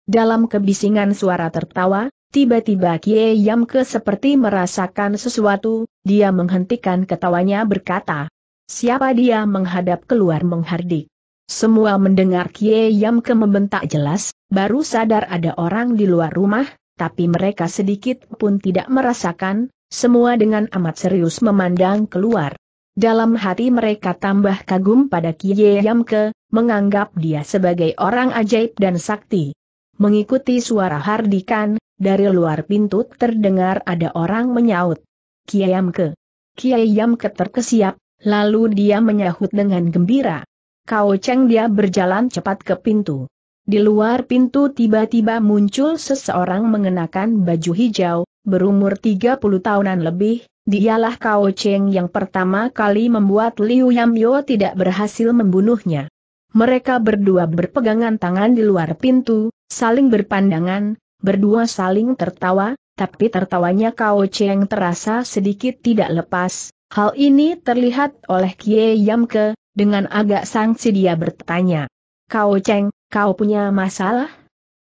Dalam kebisingan suara tertawa, tiba-tiba Kie ke seperti merasakan sesuatu, dia menghentikan ketawanya berkata, Siapa dia menghadap keluar menghardik. Semua mendengar Kie Yamke membentak jelas, baru sadar ada orang di luar rumah, tapi mereka sedikit pun tidak merasakan, semua dengan amat serius memandang keluar. Dalam hati mereka tambah kagum pada Kie Yamke, menganggap dia sebagai orang ajaib dan sakti. Mengikuti suara hardikan, dari luar pintu terdengar ada orang menyaut. Kie Yamke. Kie Yamke terkesiap, lalu dia menyahut dengan gembira. Kau Cheng dia berjalan cepat ke pintu. Di luar pintu tiba-tiba muncul seseorang mengenakan baju hijau, berumur 30 tahunan lebih, dialah Kau Cheng yang pertama kali membuat Liu Yamyo tidak berhasil membunuhnya. Mereka berdua berpegangan tangan di luar pintu, saling berpandangan, berdua saling tertawa, tapi tertawanya Kao Cheng terasa sedikit tidak lepas. Hal ini terlihat oleh Kie Yamke, dengan agak sangsi dia bertanya. Kau Ceng, kau punya masalah?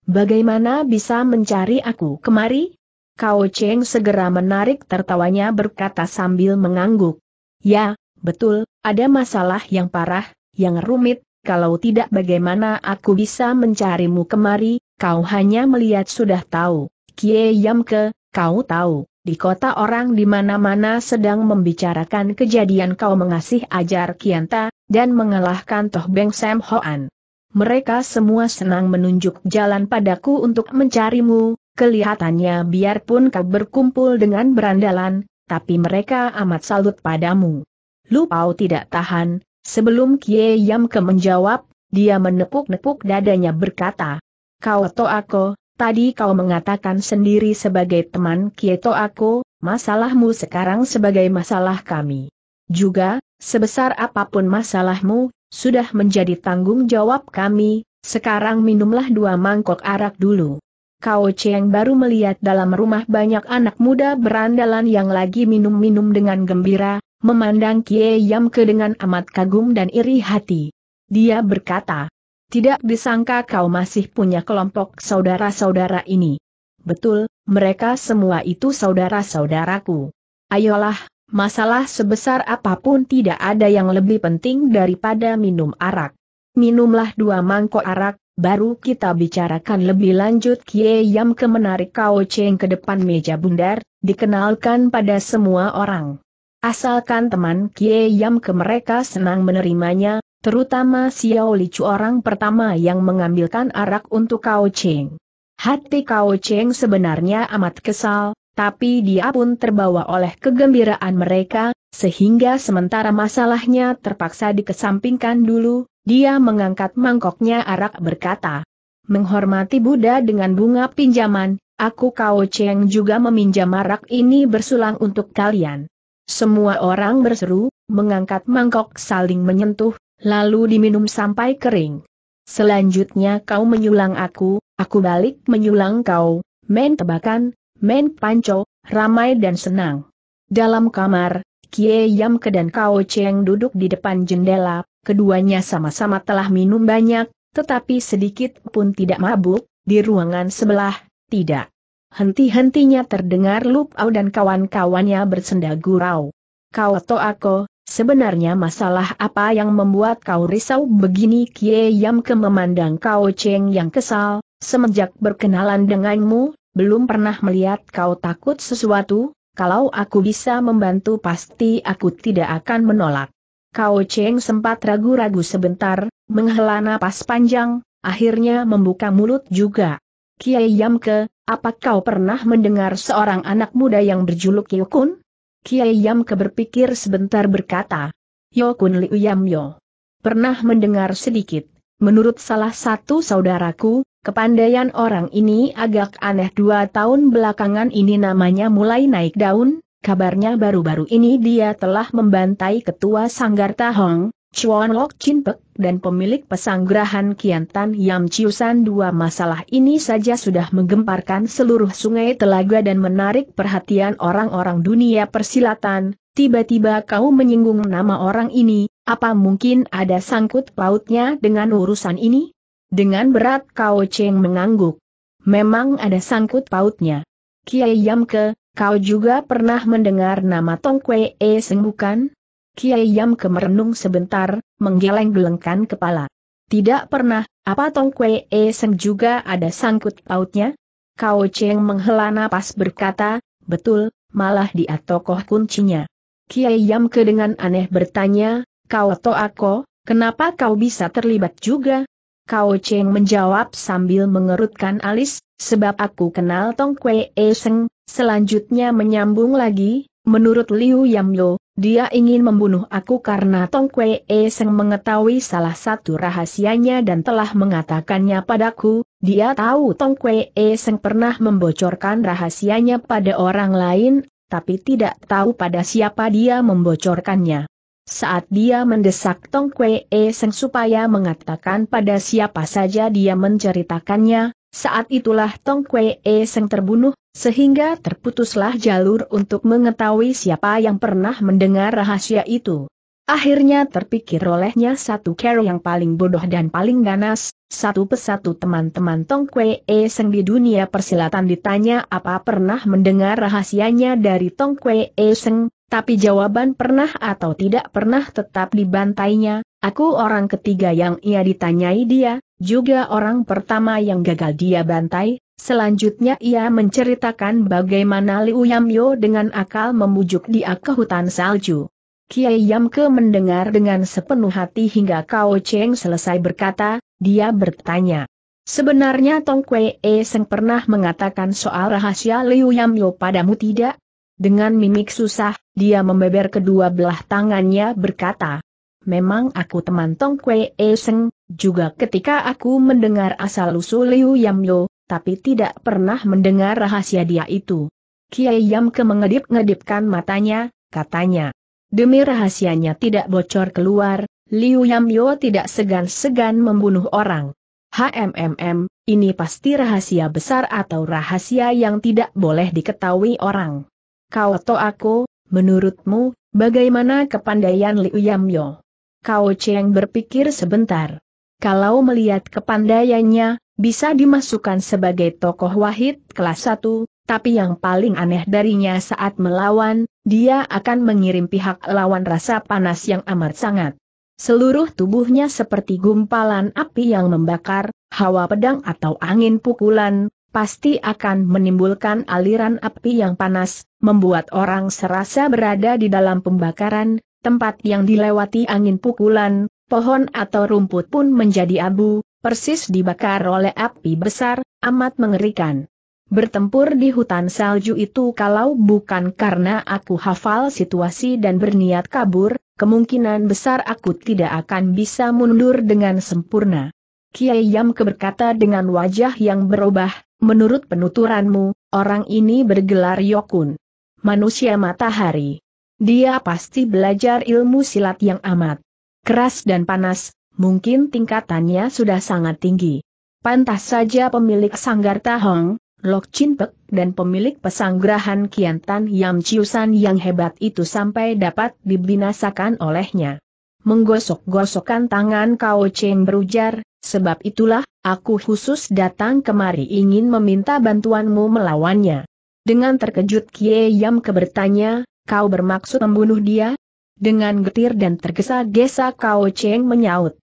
Bagaimana bisa mencari aku kemari? Kau Ceng segera menarik tertawanya berkata sambil mengangguk. Ya, betul, ada masalah yang parah, yang rumit, kalau tidak bagaimana aku bisa mencarimu kemari, kau hanya melihat sudah tahu. Kie yam ke, kau tahu. Di kota orang di mana-mana sedang membicarakan kejadian kau mengasih ajar Kianta, dan mengalahkan Toh Beng Sam Hoan. Mereka semua senang menunjuk jalan padaku untuk mencarimu, kelihatannya biarpun kau berkumpul dengan berandalan, tapi mereka amat salut padamu. Lupau tidak tahan, sebelum Kie ke menjawab, dia menepuk-nepuk dadanya berkata, Kau atau aku, Tadi kau mengatakan sendiri sebagai teman Kieto aku, masalahmu sekarang sebagai masalah kami. Juga, sebesar apapun masalahmu, sudah menjadi tanggung jawab kami, sekarang minumlah dua mangkok arak dulu. Kau Cheng baru melihat dalam rumah banyak anak muda berandalan yang lagi minum-minum dengan gembira, memandang Kie ke dengan amat kagum dan iri hati. Dia berkata, tidak disangka kau masih punya kelompok saudara-saudara ini. Betul, mereka semua itu saudara-saudaraku. Ayolah, masalah sebesar apapun tidak ada yang lebih penting daripada minum arak. Minumlah dua mangkok arak, baru kita bicarakan lebih lanjut Kie Yam ke menarik Kao Cheng ke depan meja bundar, dikenalkan pada semua orang. Asalkan teman Kie Yam ke mereka senang menerimanya, Terutama Xiao Licu orang pertama yang mengambilkan arak untuk Kao Cheng. Hati Kao Cheng sebenarnya amat kesal, tapi dia pun terbawa oleh kegembiraan mereka, sehingga sementara masalahnya terpaksa dikesampingkan dulu, dia mengangkat mangkoknya arak berkata, Menghormati Buddha dengan bunga pinjaman, Aku Kao Cheng juga meminjam arak ini bersulang untuk kalian. Semua orang berseru, mengangkat mangkok saling menyentuh, lalu diminum sampai kering. Selanjutnya kau menyulang aku, aku balik menyulang kau, main tebakan, main panco, ramai dan senang. Dalam kamar, Kie yam dan Kao Cheng duduk di depan jendela, keduanya sama-sama telah minum banyak, tetapi sedikit pun tidak mabuk, di ruangan sebelah, tidak. Henti-hentinya terdengar Lupau dan kawan-kawannya bersenda gurau. Kau atau aku, Sebenarnya masalah apa yang membuat kau risau begini Kie ke memandang kau Cheng yang kesal, semenjak berkenalan denganmu, belum pernah melihat kau takut sesuatu, kalau aku bisa membantu pasti aku tidak akan menolak. Kau Cheng sempat ragu-ragu sebentar, menghela napas panjang, akhirnya membuka mulut juga. Kie Yam ke, apa kau pernah mendengar seorang anak muda yang berjuluk Yukun? Kiai Yam keberpikir sebentar berkata, Yo Kun Liu Yam Yo. Pernah mendengar sedikit, menurut salah satu saudaraku, kepandaian orang ini agak aneh dua tahun belakangan ini namanya mulai naik daun, kabarnya baru-baru ini dia telah membantai ketua Sanggar Tahong, Chuan Lok Chin Pek dan pemilik pesanggrahan Kiantan Yam Chiusan dua masalah ini saja sudah menggemparkan seluruh sungai telaga dan menarik perhatian orang-orang dunia persilatan, tiba-tiba kau menyinggung nama orang ini, apa mungkin ada sangkut pautnya dengan urusan ini? Dengan berat kau Cheng mengangguk. Memang ada sangkut pautnya. Kiai Yamke, kau juga pernah mendengar nama Tong Kwe E Seng bukan? Kiai Yam merenung sebentar, menggeleng-gelengkan kepala. Tidak pernah, apa Tong Kwe E Seng juga ada sangkut pautnya? Kau Cheng menghela napas berkata, betul, malah dia tokoh kuncinya. Kiai Yam ke dengan aneh bertanya, kau to aku, kenapa kau bisa terlibat juga? Kau Cheng menjawab sambil mengerutkan alis, sebab aku kenal Tong Kwe E Seng, selanjutnya menyambung lagi, menurut Liu Yam Yo, dia ingin membunuh aku karena Tong Kwe E Seng mengetahui salah satu rahasianya dan telah mengatakannya padaku, dia tahu Tong Kwe E Seng pernah membocorkan rahasianya pada orang lain, tapi tidak tahu pada siapa dia membocorkannya. Saat dia mendesak Tong Kwe E Seng supaya mengatakan pada siapa saja dia menceritakannya, saat itulah Tong Kwe E Seng terbunuh, sehingga terputuslah jalur untuk mengetahui siapa yang pernah mendengar rahasia itu. Akhirnya terpikir olehnya satu cara yang paling bodoh dan paling ganas, satu persatu teman-teman Tong Kwe E Seng di dunia persilatan ditanya apa pernah mendengar rahasianya dari Tong Kwe E Seng, tapi jawaban pernah atau tidak pernah tetap dibantainya, aku orang ketiga yang ia ditanyai dia, juga orang pertama yang gagal dia bantai, Selanjutnya ia menceritakan bagaimana Liu Yamyo dengan akal membujuk dia ke hutan salju. Kiai Yamke mendengar dengan sepenuh hati hingga Kao Cheng selesai berkata, dia bertanya. Sebenarnya Tong Kuei E Seng pernah mengatakan soal rahasia Liu Yamyo padamu tidak? Dengan mimik susah, dia membeber kedua belah tangannya berkata, Memang aku teman Tong Kuei E Seng, juga ketika aku mendengar asal-usul Liu Yamyo, tapi tidak pernah mendengar rahasia dia itu. Kiai ke mengedip-ngedipkan matanya, katanya. Demi rahasianya tidak bocor keluar, Liu Yam Yo tidak segan-segan membunuh orang. HMMM, ini pasti rahasia besar atau rahasia yang tidak boleh diketahui orang. Kau atau aku, menurutmu, bagaimana kepandaian Liu Yam Yo? Kau Cheng berpikir sebentar. Kalau melihat kepandaiannya, bisa dimasukkan sebagai tokoh wahid kelas 1, tapi yang paling aneh darinya saat melawan, dia akan mengirim pihak lawan rasa panas yang amat sangat. Seluruh tubuhnya seperti gumpalan api yang membakar, hawa pedang atau angin pukulan, pasti akan menimbulkan aliran api yang panas, membuat orang serasa berada di dalam pembakaran, tempat yang dilewati angin pukulan, pohon atau rumput pun menjadi abu, persis dibakar oleh api besar, amat mengerikan. Bertempur di hutan salju itu kalau bukan karena aku hafal situasi dan berniat kabur, kemungkinan besar aku tidak akan bisa mundur dengan sempurna. Kiai Yam berkata dengan wajah yang berubah, menurut penuturanmu, orang ini bergelar Yokun. Manusia matahari. Dia pasti belajar ilmu silat yang amat keras dan panas, mungkin tingkatannya sudah sangat tinggi. Pantas saja pemilik sanggar Tahong, Lok Chin Pek, dan pemilik pesanggrahan Kiantan Yam Chiusan yang hebat itu sampai dapat dibinasakan olehnya. Menggosok-gosokkan tangan Kao Cheng berujar, sebab itulah, aku khusus datang kemari ingin meminta bantuanmu melawannya. Dengan terkejut Kie Yam kebertanya, kau bermaksud membunuh dia? Dengan getir dan tergesa-gesa Kao Cheng menyaut.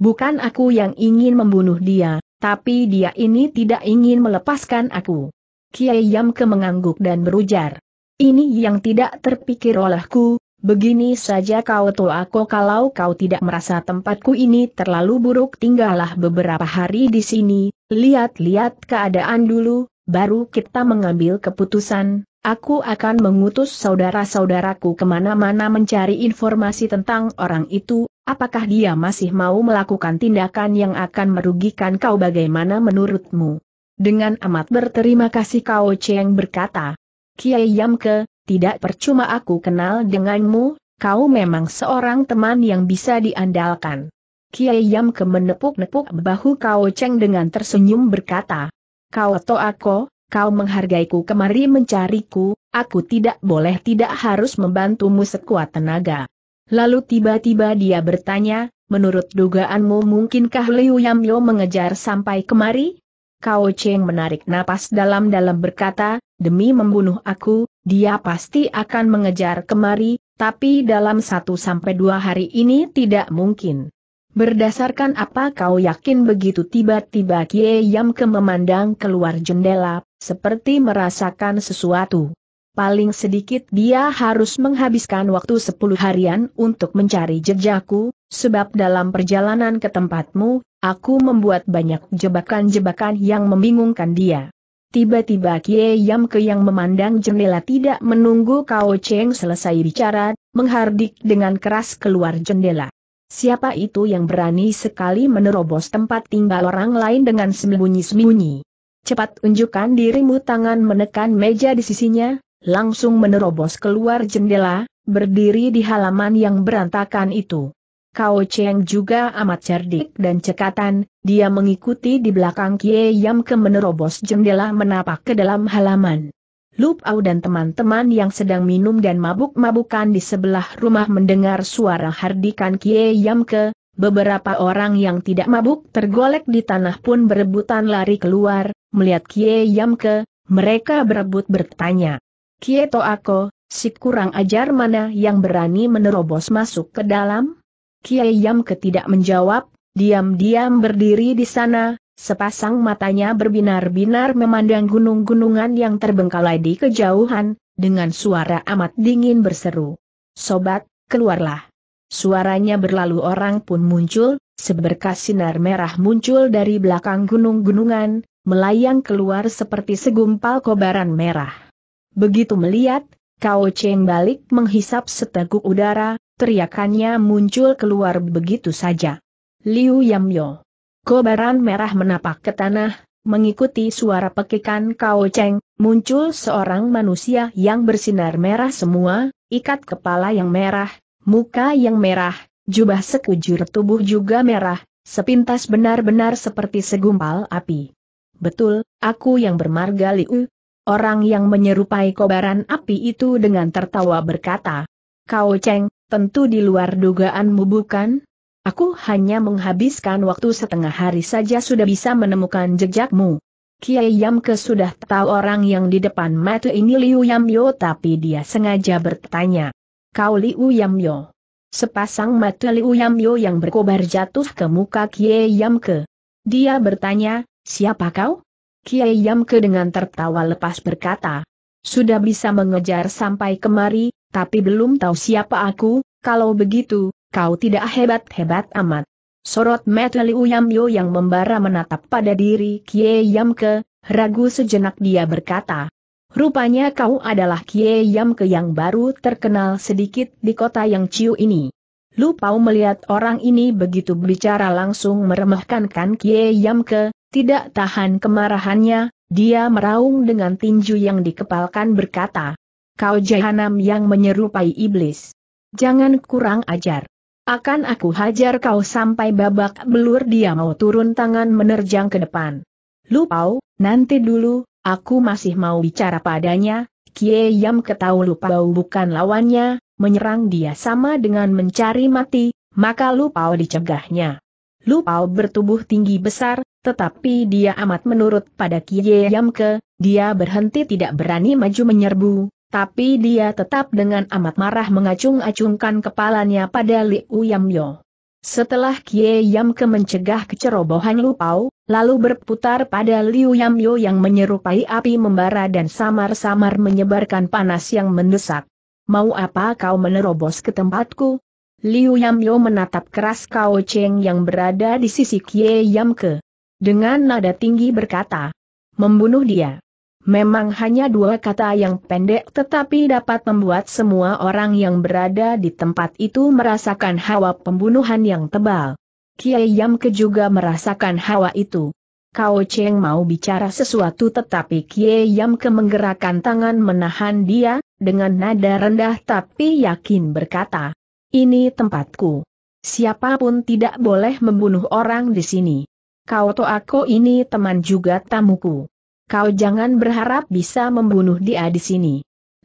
Bukan aku yang ingin membunuh dia, tapi dia ini tidak ingin melepaskan aku. Kiai Yamke mengangguk dan berujar. Ini yang tidak terpikir olehku, begini saja kau aku kalau kau tidak merasa tempatku ini terlalu buruk tinggallah beberapa hari di sini, lihat-lihat keadaan dulu, baru kita mengambil keputusan, aku akan mengutus saudara-saudaraku kemana-mana mencari informasi tentang orang itu, Apakah dia masih mau melakukan tindakan yang akan merugikan kau bagaimana menurutmu? Dengan amat berterima kasih Kau Cheng berkata. Kiai Yamke, tidak percuma aku kenal denganmu, kau memang seorang teman yang bisa diandalkan. Kiai Yamke menepuk-nepuk bahu Kau Cheng dengan tersenyum berkata. Kau atau aku, kau menghargai ku kemari mencariku, aku tidak boleh tidak harus membantumu sekuat tenaga. Lalu tiba-tiba dia bertanya, menurut dugaanmu mungkinkah Liu Yamyo mengejar sampai kemari? Kao Cheng menarik napas dalam-dalam berkata, demi membunuh aku, dia pasti akan mengejar kemari, tapi dalam satu sampai dua hari ini tidak mungkin. Berdasarkan apa kau yakin begitu tiba-tiba Kie ke memandang keluar jendela, seperti merasakan sesuatu. Paling sedikit dia harus menghabiskan waktu sepuluh harian untuk mencari jejakku, sebab dalam perjalanan ke tempatmu, aku membuat banyak jebakan-jebakan yang membingungkan dia. Tiba-tiba Kie Yam Ke yang memandang jendela tidak menunggu Kao Cheng selesai bicara, menghardik dengan keras keluar jendela. Siapa itu yang berani sekali menerobos tempat tinggal orang lain dengan sembunyi-sembunyi? Cepat unjukkan dirimu tangan menekan meja di sisinya, langsung menerobos keluar jendela, berdiri di halaman yang berantakan itu. Kao Cheng juga amat cerdik dan cekatan, dia mengikuti di belakang Kie Yam ke menerobos jendela menapak ke dalam halaman. Lup Au dan teman-teman yang sedang minum dan mabuk-mabukan di sebelah rumah mendengar suara hardikan Kie Yam ke, beberapa orang yang tidak mabuk tergolek di tanah pun berebutan lari keluar, melihat Kie Yam ke, mereka berebut bertanya, Kieto Ako, si kurang ajar mana yang berani menerobos masuk ke dalam? Kiai Yam ketidak menjawab, diam-diam berdiri di sana, sepasang matanya berbinar-binar memandang gunung-gunungan yang terbengkalai di kejauhan, dengan suara amat dingin berseru. Sobat, keluarlah. Suaranya berlalu orang pun muncul, seberkas sinar merah muncul dari belakang gunung-gunungan, melayang keluar seperti segumpal kobaran merah. Begitu melihat, Kao Cheng balik menghisap seteguk udara, teriakannya muncul keluar begitu saja. Liu Yamyo. Kobaran merah menapak ke tanah, mengikuti suara pekikan Kao Cheng, muncul seorang manusia yang bersinar merah semua, ikat kepala yang merah, muka yang merah, jubah sekujur tubuh juga merah, sepintas benar-benar seperti segumpal api. Betul, aku yang bermarga Liu, Orang yang menyerupai kobaran api itu dengan tertawa berkata, Kau Ceng, tentu di luar dugaanmu bukan? Aku hanya menghabiskan waktu setengah hari saja sudah bisa menemukan jejakmu. Kiai Yamke sudah tahu orang yang di depan mata ini Liu Yamyo tapi dia sengaja bertanya. Kau Liu Yamyo. Sepasang mata Liu Yamyo yang berkobar jatuh ke muka Kiai Yamke. Dia bertanya, siapa kau? Kiai Yamke dengan tertawa lepas berkata, sudah bisa mengejar sampai kemari, tapi belum tahu siapa aku, kalau begitu, kau tidak hebat-hebat amat. Sorot mata Liu Yamyo yang membara menatap pada diri Kiai Yamke, ragu sejenak dia berkata. Rupanya kau adalah Kiai Yamke yang baru terkenal sedikit di kota yang Ciu ini. Lupau melihat orang ini begitu bicara langsung meremehkan kan Kiai Yamke, tidak tahan kemarahannya, dia meraung dengan tinju yang dikepalkan berkata, Kau jahanam yang menyerupai iblis. Jangan kurang ajar. Akan aku hajar kau sampai babak belur dia mau turun tangan menerjang ke depan. Lupau, nanti dulu, aku masih mau bicara padanya, Kie Yam ketau Lupau bukan lawannya, menyerang dia sama dengan mencari mati, maka Lupau dicegahnya. Lupau bertubuh tinggi besar, tetapi dia amat menurut pada Kie Yamke, dia berhenti tidak berani maju menyerbu, tapi dia tetap dengan amat marah mengacung-acungkan kepalanya pada Liu Yamyo. Setelah Kie Yamke mencegah kecerobohan Lupau, lalu berputar pada Liu Yamyo yang menyerupai api membara dan samar-samar menyebarkan panas yang mendesak. Mau apa kau menerobos ke tempatku? Liu Yamyo menatap keras Kao Cheng yang berada di sisi Kie Yamke. Dengan nada tinggi berkata, membunuh dia. Memang hanya dua kata yang pendek tetapi dapat membuat semua orang yang berada di tempat itu merasakan hawa pembunuhan yang tebal. Kiai Yamke juga merasakan hawa itu. Kao Cheng mau bicara sesuatu tetapi Kiai Yamke menggerakkan tangan menahan dia, dengan nada rendah tapi yakin berkata, ini tempatku. Siapapun tidak boleh membunuh orang di sini. Kau to aku ini teman juga tamuku. Kau jangan berharap bisa membunuh dia di sini.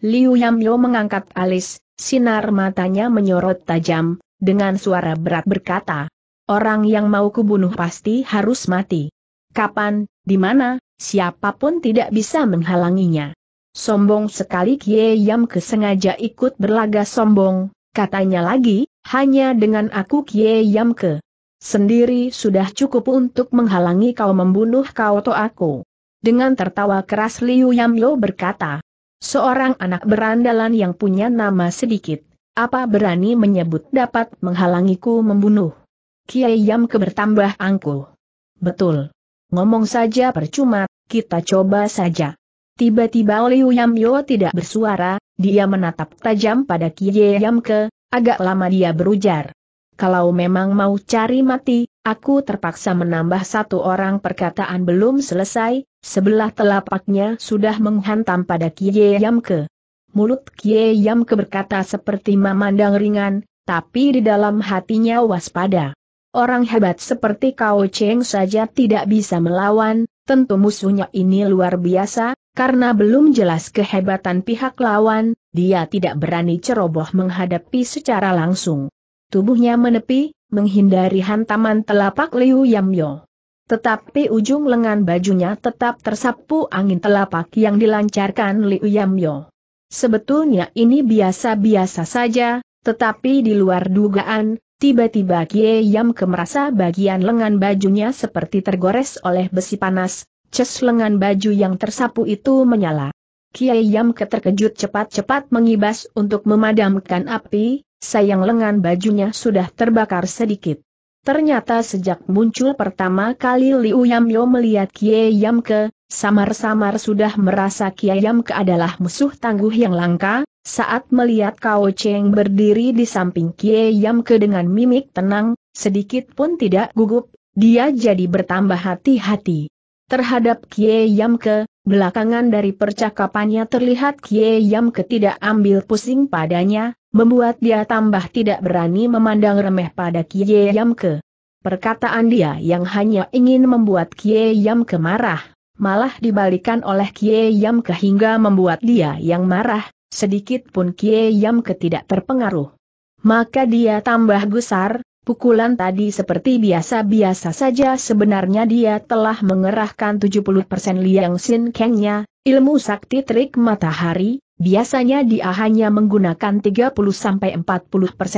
Liu Yamyo mengangkat alis, sinar matanya menyorot tajam, dengan suara berat berkata, Orang yang mau kubunuh pasti harus mati. Kapan, di mana, siapapun tidak bisa menghalanginya. Sombong sekali Kie Yam kesengaja ikut berlaga sombong, Katanya lagi, hanya dengan aku Kie Yamke. Sendiri sudah cukup untuk menghalangi kau membunuh kau atau aku. Dengan tertawa keras Liu Yamlo berkata, seorang anak berandalan yang punya nama sedikit, apa berani menyebut dapat menghalangiku membunuh? Kiai Yamke bertambah angkuh. Betul. Ngomong saja percuma, kita coba saja. Tiba-tiba Liu Yamyo tidak bersuara, dia menatap tajam pada Kie Yamke, agak lama dia berujar. Kalau memang mau cari mati, aku terpaksa menambah satu orang perkataan belum selesai, sebelah telapaknya sudah menghantam pada Kie Yamke. Mulut Kie Yamke berkata seperti memandang ringan, tapi di dalam hatinya waspada. Orang hebat seperti Kao Cheng saja tidak bisa melawan, tentu musuhnya ini luar biasa, karena belum jelas kehebatan pihak lawan, dia tidak berani ceroboh menghadapi secara langsung. Tubuhnya menepi, menghindari hantaman telapak Liu Yamyo. Tetapi ujung lengan bajunya tetap tersapu angin telapak yang dilancarkan Liu Yamyo. Sebetulnya ini biasa-biasa saja, tetapi di luar dugaan, tiba-tiba Kie Yam merasa bagian lengan bajunya seperti tergores oleh besi panas, ces lengan baju yang tersapu itu menyala. Kiai Yam terkejut cepat-cepat mengibas untuk memadamkan api, sayang lengan bajunya sudah terbakar sedikit. Ternyata sejak muncul pertama kali Liu Yamyo melihat Kiai ke, samar-samar sudah merasa Kiai ke adalah musuh tangguh yang langka, saat melihat Kao Cheng berdiri di samping Kiai ke dengan mimik tenang, sedikit pun tidak gugup, dia jadi bertambah hati-hati. Terhadap Kie Yamke, belakangan dari percakapannya terlihat Kie Yamke tidak ambil pusing padanya, membuat dia tambah tidak berani memandang remeh pada Kie Yamke. Perkataan dia yang hanya ingin membuat Kie Yamke marah, malah dibalikan oleh Kie Yamke hingga membuat dia yang marah, sedikit pun Kie Yamke tidak terpengaruh. Maka dia tambah gusar, Pukulan tadi seperti biasa-biasa saja sebenarnya dia telah mengerahkan 70% liang sin kengnya, ilmu sakti trik matahari, biasanya dia hanya menggunakan 30-40%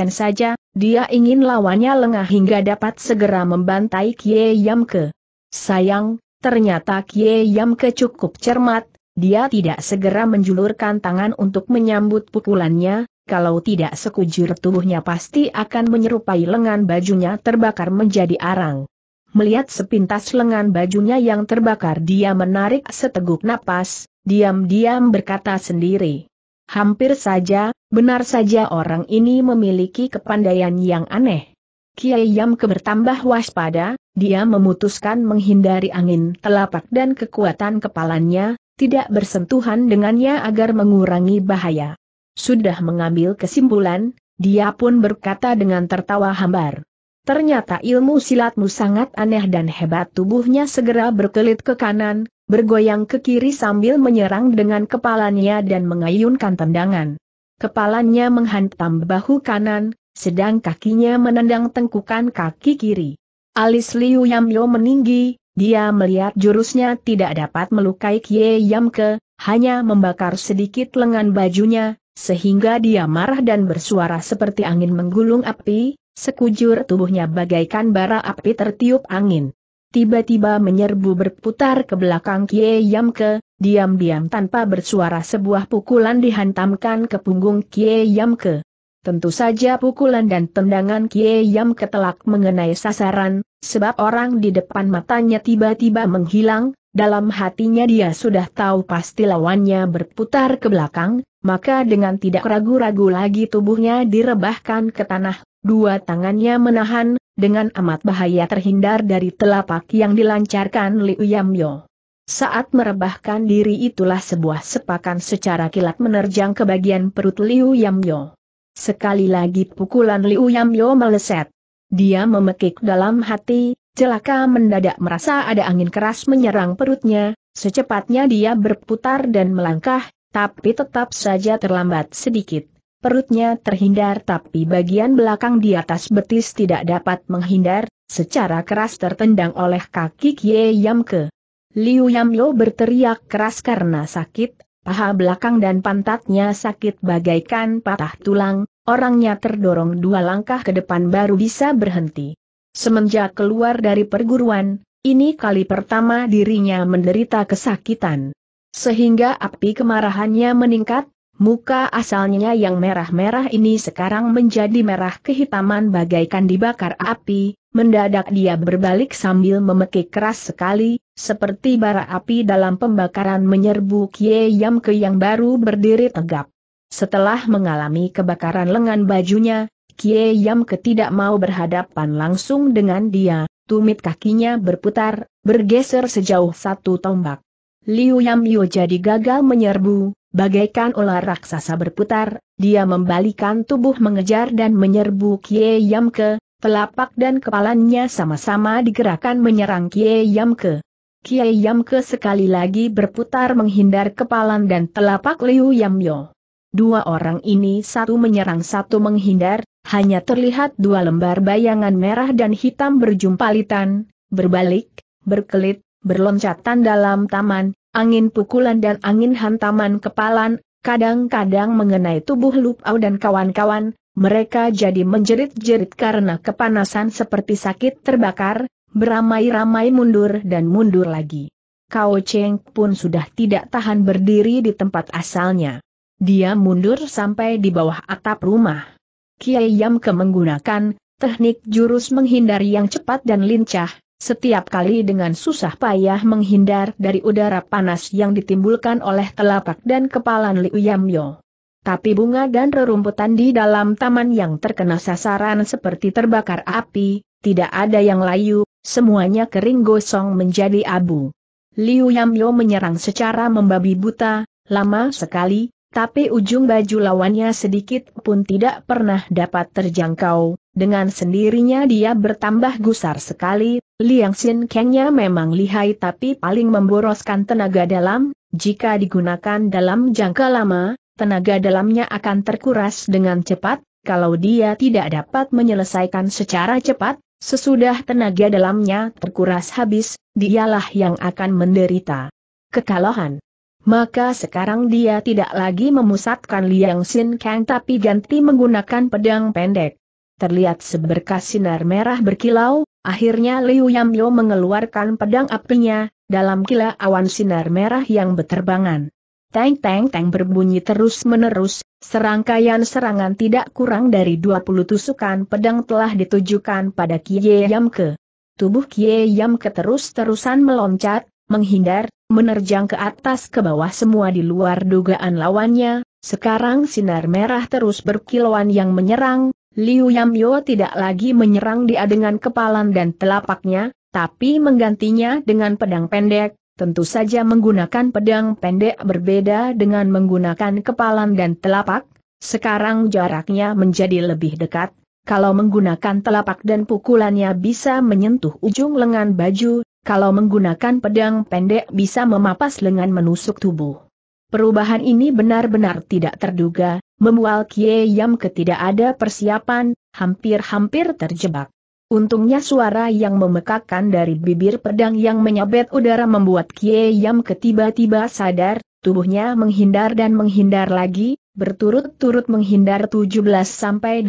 saja, dia ingin lawannya lengah hingga dapat segera membantai Kie Yamke. Sayang, ternyata Kie Yamke cukup cermat, dia tidak segera menjulurkan tangan untuk menyambut pukulannya, kalau tidak sekujur tubuhnya pasti akan menyerupai lengan bajunya terbakar menjadi arang. Melihat sepintas lengan bajunya yang terbakar dia menarik seteguk napas, diam-diam berkata sendiri. Hampir saja, benar saja orang ini memiliki kepandaian yang aneh. Kiai Yam kebertambah waspada, dia memutuskan menghindari angin telapak dan kekuatan kepalanya, tidak bersentuhan dengannya agar mengurangi bahaya. Sudah mengambil kesimpulan, dia pun berkata dengan tertawa hambar. Ternyata ilmu silatmu sangat aneh dan hebat tubuhnya segera berkelit ke kanan, bergoyang ke kiri sambil menyerang dengan kepalanya dan mengayunkan tendangan. Kepalanya menghantam bahu kanan, sedang kakinya menendang tengkukan kaki kiri. Alis Liu Yamyo meninggi, dia melihat jurusnya tidak dapat melukai Kie Yamke, hanya membakar sedikit lengan bajunya, sehingga dia marah dan bersuara seperti angin menggulung api, sekujur tubuhnya bagaikan bara api tertiup angin. Tiba-tiba menyerbu berputar ke belakang Kie Yamke, diam-diam tanpa bersuara sebuah pukulan dihantamkan ke punggung Kie Yamke. Tentu saja pukulan dan tendangan Kie Yamke telak mengenai sasaran, sebab orang di depan matanya tiba-tiba menghilang, dalam hatinya dia sudah tahu pasti lawannya berputar ke belakang, maka dengan tidak ragu-ragu lagi tubuhnya direbahkan ke tanah, dua tangannya menahan, dengan amat bahaya terhindar dari telapak yang dilancarkan Liu Yamyo. Saat merebahkan diri itulah sebuah sepakan secara kilat menerjang ke bagian perut Liu Yamyo. Sekali lagi pukulan Liu Yamyo meleset. Dia memekik dalam hati, celaka mendadak merasa ada angin keras menyerang perutnya, secepatnya dia berputar dan melangkah, tapi tetap saja terlambat sedikit. Perutnya terhindar tapi bagian belakang di atas betis tidak dapat menghindar, secara keras tertendang oleh kaki Kie Yamke. Liu Yamyo berteriak keras karena sakit, paha belakang dan pantatnya sakit bagaikan patah tulang, orangnya terdorong dua langkah ke depan baru bisa berhenti. Semenjak keluar dari perguruan, ini kali pertama dirinya menderita kesakitan. Sehingga api kemarahannya meningkat, muka asalnya yang merah-merah ini sekarang menjadi merah kehitaman bagaikan dibakar api, mendadak dia berbalik sambil memekik keras sekali, seperti bara api dalam pembakaran menyerbu Kie Yam ke yang baru berdiri tegap. Setelah mengalami kebakaran lengan bajunya, Kie Yam ketidak mau berhadapan langsung dengan dia, tumit kakinya berputar, bergeser sejauh satu tombak. Liu Yam Yo jadi gagal menyerbu, bagaikan ular raksasa berputar, dia membalikan tubuh mengejar dan menyerbu Kie Yam ke, telapak dan kepalanya sama-sama digerakkan menyerang Kie Yam ke. Kie Yam ke sekali lagi berputar menghindar kepalan dan telapak Liu Yam Yo. Dua orang ini satu menyerang satu menghindar, hanya terlihat dua lembar bayangan merah dan hitam berjumpalitan, berbalik, berkelit, berloncatan dalam taman, angin pukulan dan angin hantaman kepalan, kadang-kadang mengenai tubuh Lupau dan kawan-kawan, mereka jadi menjerit-jerit karena kepanasan seperti sakit terbakar, beramai-ramai mundur dan mundur lagi. Kao Cheng pun sudah tidak tahan berdiri di tempat asalnya. Dia mundur sampai di bawah atap rumah. Kiai ke menggunakan teknik jurus menghindari yang cepat dan lincah, setiap kali dengan susah payah menghindar dari udara panas yang ditimbulkan oleh telapak dan kepalan Liu Yamyo. Tapi bunga dan rerumputan di dalam taman yang terkena sasaran seperti terbakar api, tidak ada yang layu, semuanya kering gosong menjadi abu. Liu Yamyo menyerang secara membabi buta, lama sekali, tapi ujung baju lawannya sedikit pun tidak pernah dapat terjangkau, dengan sendirinya dia bertambah gusar sekali, Liang Xin Kengnya memang lihai tapi paling memboroskan tenaga dalam, jika digunakan dalam jangka lama, tenaga dalamnya akan terkuras dengan cepat, kalau dia tidak dapat menyelesaikan secara cepat, sesudah tenaga dalamnya terkuras habis, dialah yang akan menderita kekalahan. Maka sekarang dia tidak lagi memusatkan Liang Sin Kang tapi ganti menggunakan pedang pendek. Terlihat seberkas sinar merah berkilau, akhirnya Liu Yamyo mengeluarkan pedang apinya, dalam kila awan sinar merah yang berterbangan. Teng-teng-teng berbunyi terus-menerus, serangkaian serangan tidak kurang dari 20 tusukan pedang telah ditujukan pada Kie Yamke. Tubuh Kie Yamke terus-terusan meloncat, menghindar, menerjang ke atas ke bawah semua di luar dugaan lawannya, sekarang sinar merah terus berkilauan yang menyerang, Liu Yamyo tidak lagi menyerang dia dengan kepalan dan telapaknya, tapi menggantinya dengan pedang pendek, tentu saja menggunakan pedang pendek berbeda dengan menggunakan kepalan dan telapak, sekarang jaraknya menjadi lebih dekat, kalau menggunakan telapak dan pukulannya bisa menyentuh ujung lengan baju, kalau menggunakan pedang pendek bisa memapas lengan menusuk tubuh. Perubahan ini benar-benar tidak terduga, memual Kie Yam ketidak ada persiapan, hampir-hampir terjebak. Untungnya suara yang memekakan dari bibir pedang yang menyabet udara membuat Kie Yam ketiba-tiba sadar, tubuhnya menghindar dan menghindar lagi, berturut-turut menghindar 17-18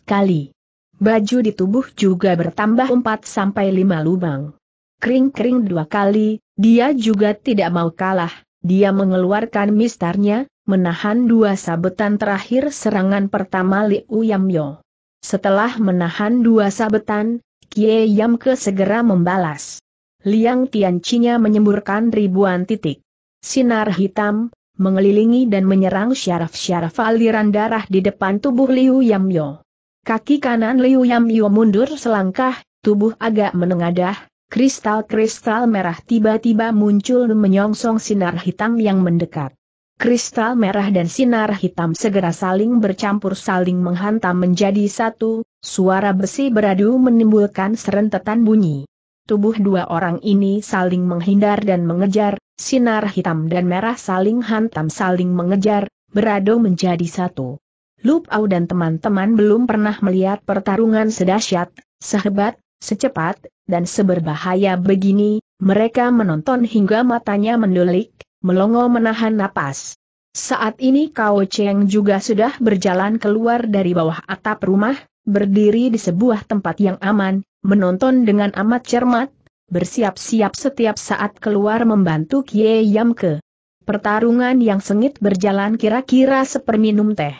kali. Baju di tubuh juga bertambah 4-5 lubang kering-kering dua kali, dia juga tidak mau kalah, dia mengeluarkan mistarnya, menahan dua sabetan terakhir serangan pertama Liu Yamyo. Setelah menahan dua sabetan, Kie Yamke segera membalas. Liang Tianqinya menyemburkan ribuan titik. Sinar hitam, mengelilingi dan menyerang syaraf-syaraf aliran darah di depan tubuh Liu Yamyo. Kaki kanan Liu Yamyo mundur selangkah, tubuh agak menengadah, Kristal-kristal merah tiba-tiba muncul menyongsong sinar hitam yang mendekat. Kristal merah dan sinar hitam segera saling bercampur saling menghantam menjadi satu, suara besi beradu menimbulkan serentetan bunyi. Tubuh dua orang ini saling menghindar dan mengejar, sinar hitam dan merah saling hantam saling mengejar, beradu menjadi satu. Lupau dan teman-teman belum pernah melihat pertarungan sedahsyat, sehebat, Secepat, dan seberbahaya begini, mereka menonton hingga matanya mendulik, melongo menahan napas. Saat ini Kao Cheng juga sudah berjalan keluar dari bawah atap rumah, berdiri di sebuah tempat yang aman, menonton dengan amat cermat, bersiap-siap setiap saat keluar membantu Kie Yam Ke. Pertarungan yang sengit berjalan kira-kira seperminum teh.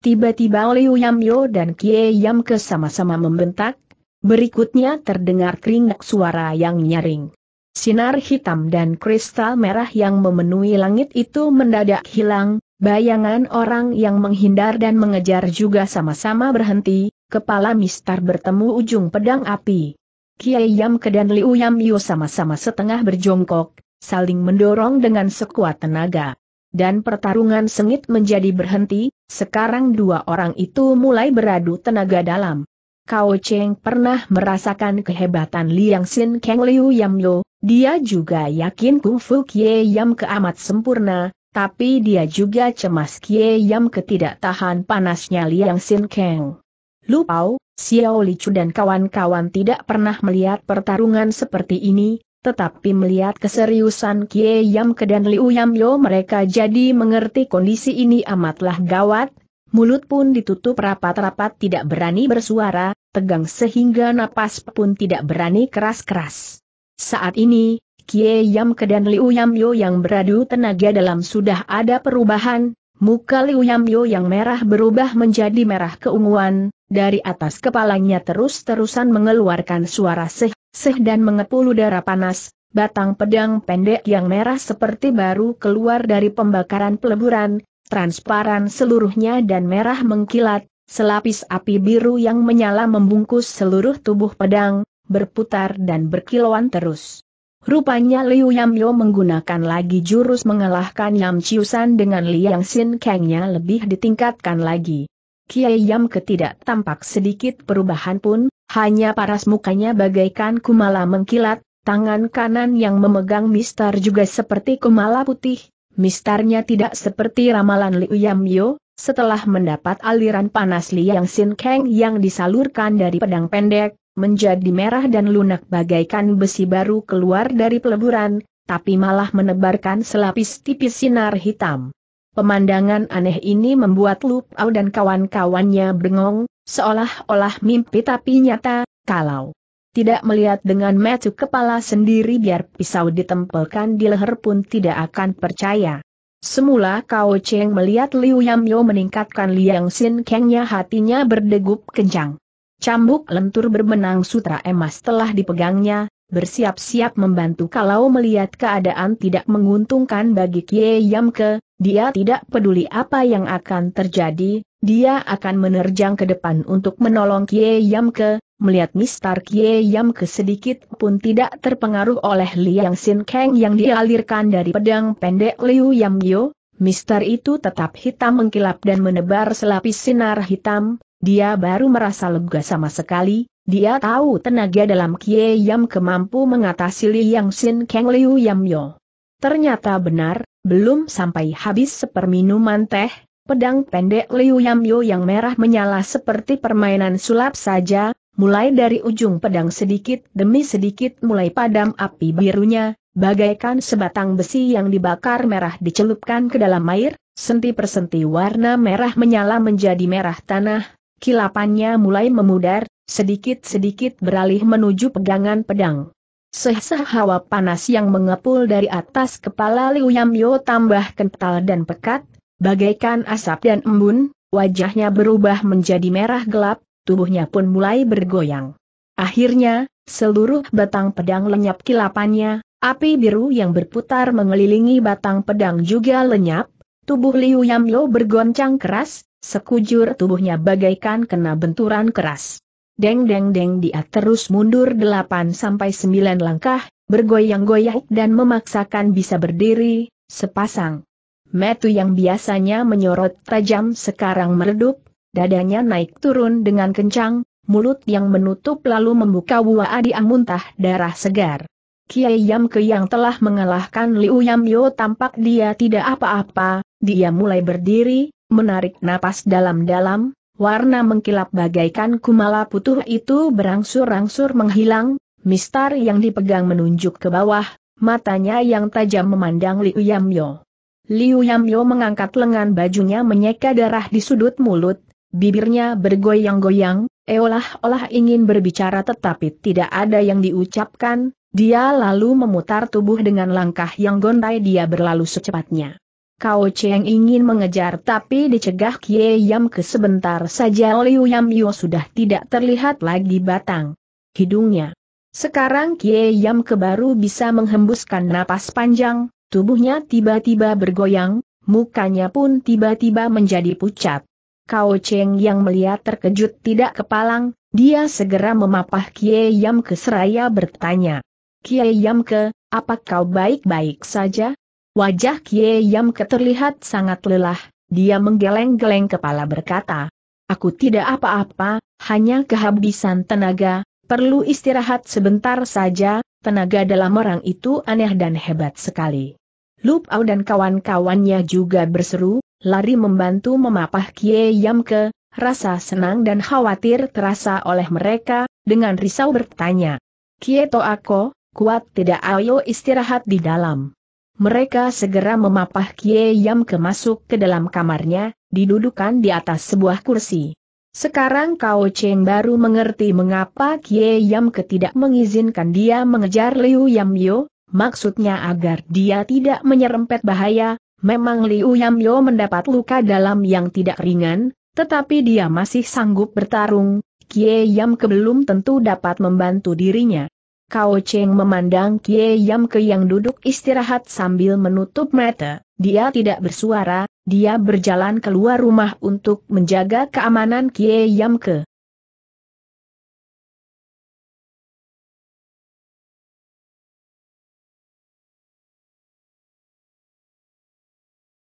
Tiba-tiba Liu Yam Yo dan Kie Yam Ke sama-sama membentak, Berikutnya terdengar keringat suara yang nyaring. Sinar hitam dan kristal merah yang memenuhi langit itu mendadak hilang, bayangan orang yang menghindar dan mengejar juga sama-sama berhenti, kepala mistar bertemu ujung pedang api. Kiai Ke dan Liu Yam Yamyo sama-sama setengah berjongkok, saling mendorong dengan sekuat tenaga. Dan pertarungan sengit menjadi berhenti, sekarang dua orang itu mulai beradu tenaga dalam. Kao Cheng pernah merasakan kehebatan Liang Sin Kang Liu Yam Lo, dia juga yakin Kung Fu Kie Yam keamat sempurna, tapi dia juga cemas Kie Yam ketidaktahan panasnya Liang Sin Kang. Lu Pao, Xiao Chu dan kawan-kawan tidak pernah melihat pertarungan seperti ini, tetapi melihat keseriusan Kie ke dan Liu Yamyo mereka jadi mengerti kondisi ini amatlah gawat, mulut pun ditutup rapat-rapat tidak berani bersuara, tegang sehingga napas pun tidak berani keras-keras. Saat ini, Kie Yam Ke dan Liu Yam Yo yang beradu tenaga dalam sudah ada perubahan, muka Liu Yam Yo yang merah berubah menjadi merah keunguan, dari atas kepalanya terus-terusan mengeluarkan suara seh-seh dan mengepul udara panas, batang pedang pendek yang merah seperti baru keluar dari pembakaran peleburan, transparan seluruhnya dan merah mengkilat, Selapis api biru yang menyala membungkus seluruh tubuh pedang, berputar dan berkilauan terus. Rupanya Liu Yamyo menggunakan lagi jurus mengalahkan Yam Chiusan dengan Liang Sin Kangnya lebih ditingkatkan lagi. Kiai Yam ketidak tampak sedikit perubahan pun, hanya paras mukanya bagaikan kumala mengkilat, tangan kanan yang memegang mistar juga seperti kumala putih, mistarnya tidak seperti ramalan Liu Yamyo, setelah mendapat aliran panas Liang Sin keng yang disalurkan dari pedang pendek, menjadi merah dan lunak bagaikan besi baru keluar dari peleburan, tapi malah menebarkan selapis tipis sinar hitam. Pemandangan aneh ini membuat Lupau dan kawan-kawannya bengong, seolah-olah mimpi tapi nyata, kalau tidak melihat dengan metu kepala sendiri biar pisau ditempelkan di leher pun tidak akan percaya. Semula Kao Cheng melihat Liu Yamyo meningkatkan Liang Sin Kengnya hatinya berdegup kencang. Cambuk lentur berbenang sutra emas telah dipegangnya, bersiap-siap membantu kalau melihat keadaan tidak menguntungkan bagi Kie Yamke, dia tidak peduli apa yang akan terjadi, dia akan menerjang ke depan untuk menolong Kie Yamke, melihat Mister Kie Yamke sedikit pun tidak terpengaruh oleh Liang Sin Kang yang dialirkan dari pedang pendek Liu Yamgyo, Mister itu tetap hitam mengkilap dan menebar selapis sinar hitam, dia baru merasa lega sama sekali, dia tahu tenaga dalam Kie Yamke mampu mengatasi Liang Sin Kang Liu Yamgyo. Ternyata benar, belum sampai habis seperminuman teh, pedang pendek Liu Yamyo yang merah menyala seperti permainan sulap saja, mulai dari ujung pedang sedikit demi sedikit mulai padam api birunya, bagaikan sebatang besi yang dibakar merah dicelupkan ke dalam air, senti persenti warna merah menyala menjadi merah tanah, kilapannya mulai memudar, sedikit-sedikit beralih menuju pegangan pedang. Sehsa hawa panas yang mengepul dari atas kepala Liu Yamyo tambah kental dan pekat, bagaikan asap dan embun, wajahnya berubah menjadi merah gelap, tubuhnya pun mulai bergoyang. Akhirnya, seluruh batang pedang lenyap kilapannya, api biru yang berputar mengelilingi batang pedang juga lenyap, tubuh Liu Yamyo bergoncang keras, sekujur tubuhnya bagaikan kena benturan keras. Deng-deng-deng dia terus mundur 8 sampai 9 langkah, bergoyang-goyang dan memaksakan bisa berdiri, sepasang. Metu yang biasanya menyorot tajam sekarang meredup, dadanya naik turun dengan kencang, mulut yang menutup lalu membuka adi muntah darah segar. Kiai Yam Ke yang telah mengalahkan Liu Yam Yo tampak dia tidak apa-apa, dia mulai berdiri, menarik napas dalam-dalam, Warna mengkilap bagaikan kumala putuh itu berangsur-angsur menghilang, mistar yang dipegang menunjuk ke bawah, matanya yang tajam memandang Liu Yamyo. Liu Yamyo mengangkat lengan bajunya menyeka darah di sudut mulut, bibirnya bergoyang-goyang, eolah-olah ingin berbicara tetapi tidak ada yang diucapkan, dia lalu memutar tubuh dengan langkah yang gondai dia berlalu secepatnya. Kau Cheng ingin mengejar tapi dicegah Kie Yam ke sebentar saja Liu Yam Yo sudah tidak terlihat lagi batang hidungnya. Sekarang Kie Yam ke baru bisa menghembuskan napas panjang, tubuhnya tiba-tiba bergoyang, mukanya pun tiba-tiba menjadi pucat. Kau Cheng yang melihat terkejut tidak kepalang, dia segera memapah Kie Yam ke seraya bertanya. Kie Yam ke, apa kau baik-baik saja? Wajah Kie Yam keterlihat sangat lelah, dia menggeleng-geleng kepala berkata, Aku tidak apa-apa, hanya kehabisan tenaga, perlu istirahat sebentar saja, tenaga dalam orang itu aneh dan hebat sekali. Lupau dan kawan-kawannya juga berseru, lari membantu memapah Kie Yam ke, rasa senang dan khawatir terasa oleh mereka, dengan risau bertanya. Kie Toako, kuat tidak ayo istirahat di dalam. Mereka segera memapah Kie Yam ke masuk ke dalam kamarnya, didudukan di atas sebuah kursi. Sekarang Kao Cheng baru mengerti mengapa Kie Yam ketidak mengizinkan dia mengejar Liu Yam Yo, maksudnya agar dia tidak menyerempet bahaya, Memang Liu Yam Yo mendapat luka dalam yang tidak ringan, tetapi dia masih sanggup bertarung, Kie Yam kebelum belum tentu dapat membantu dirinya. Kao Cheng memandang Kie Yam ke yang duduk istirahat sambil menutup mata, dia tidak bersuara, dia berjalan keluar rumah untuk menjaga keamanan Kie Yam ke.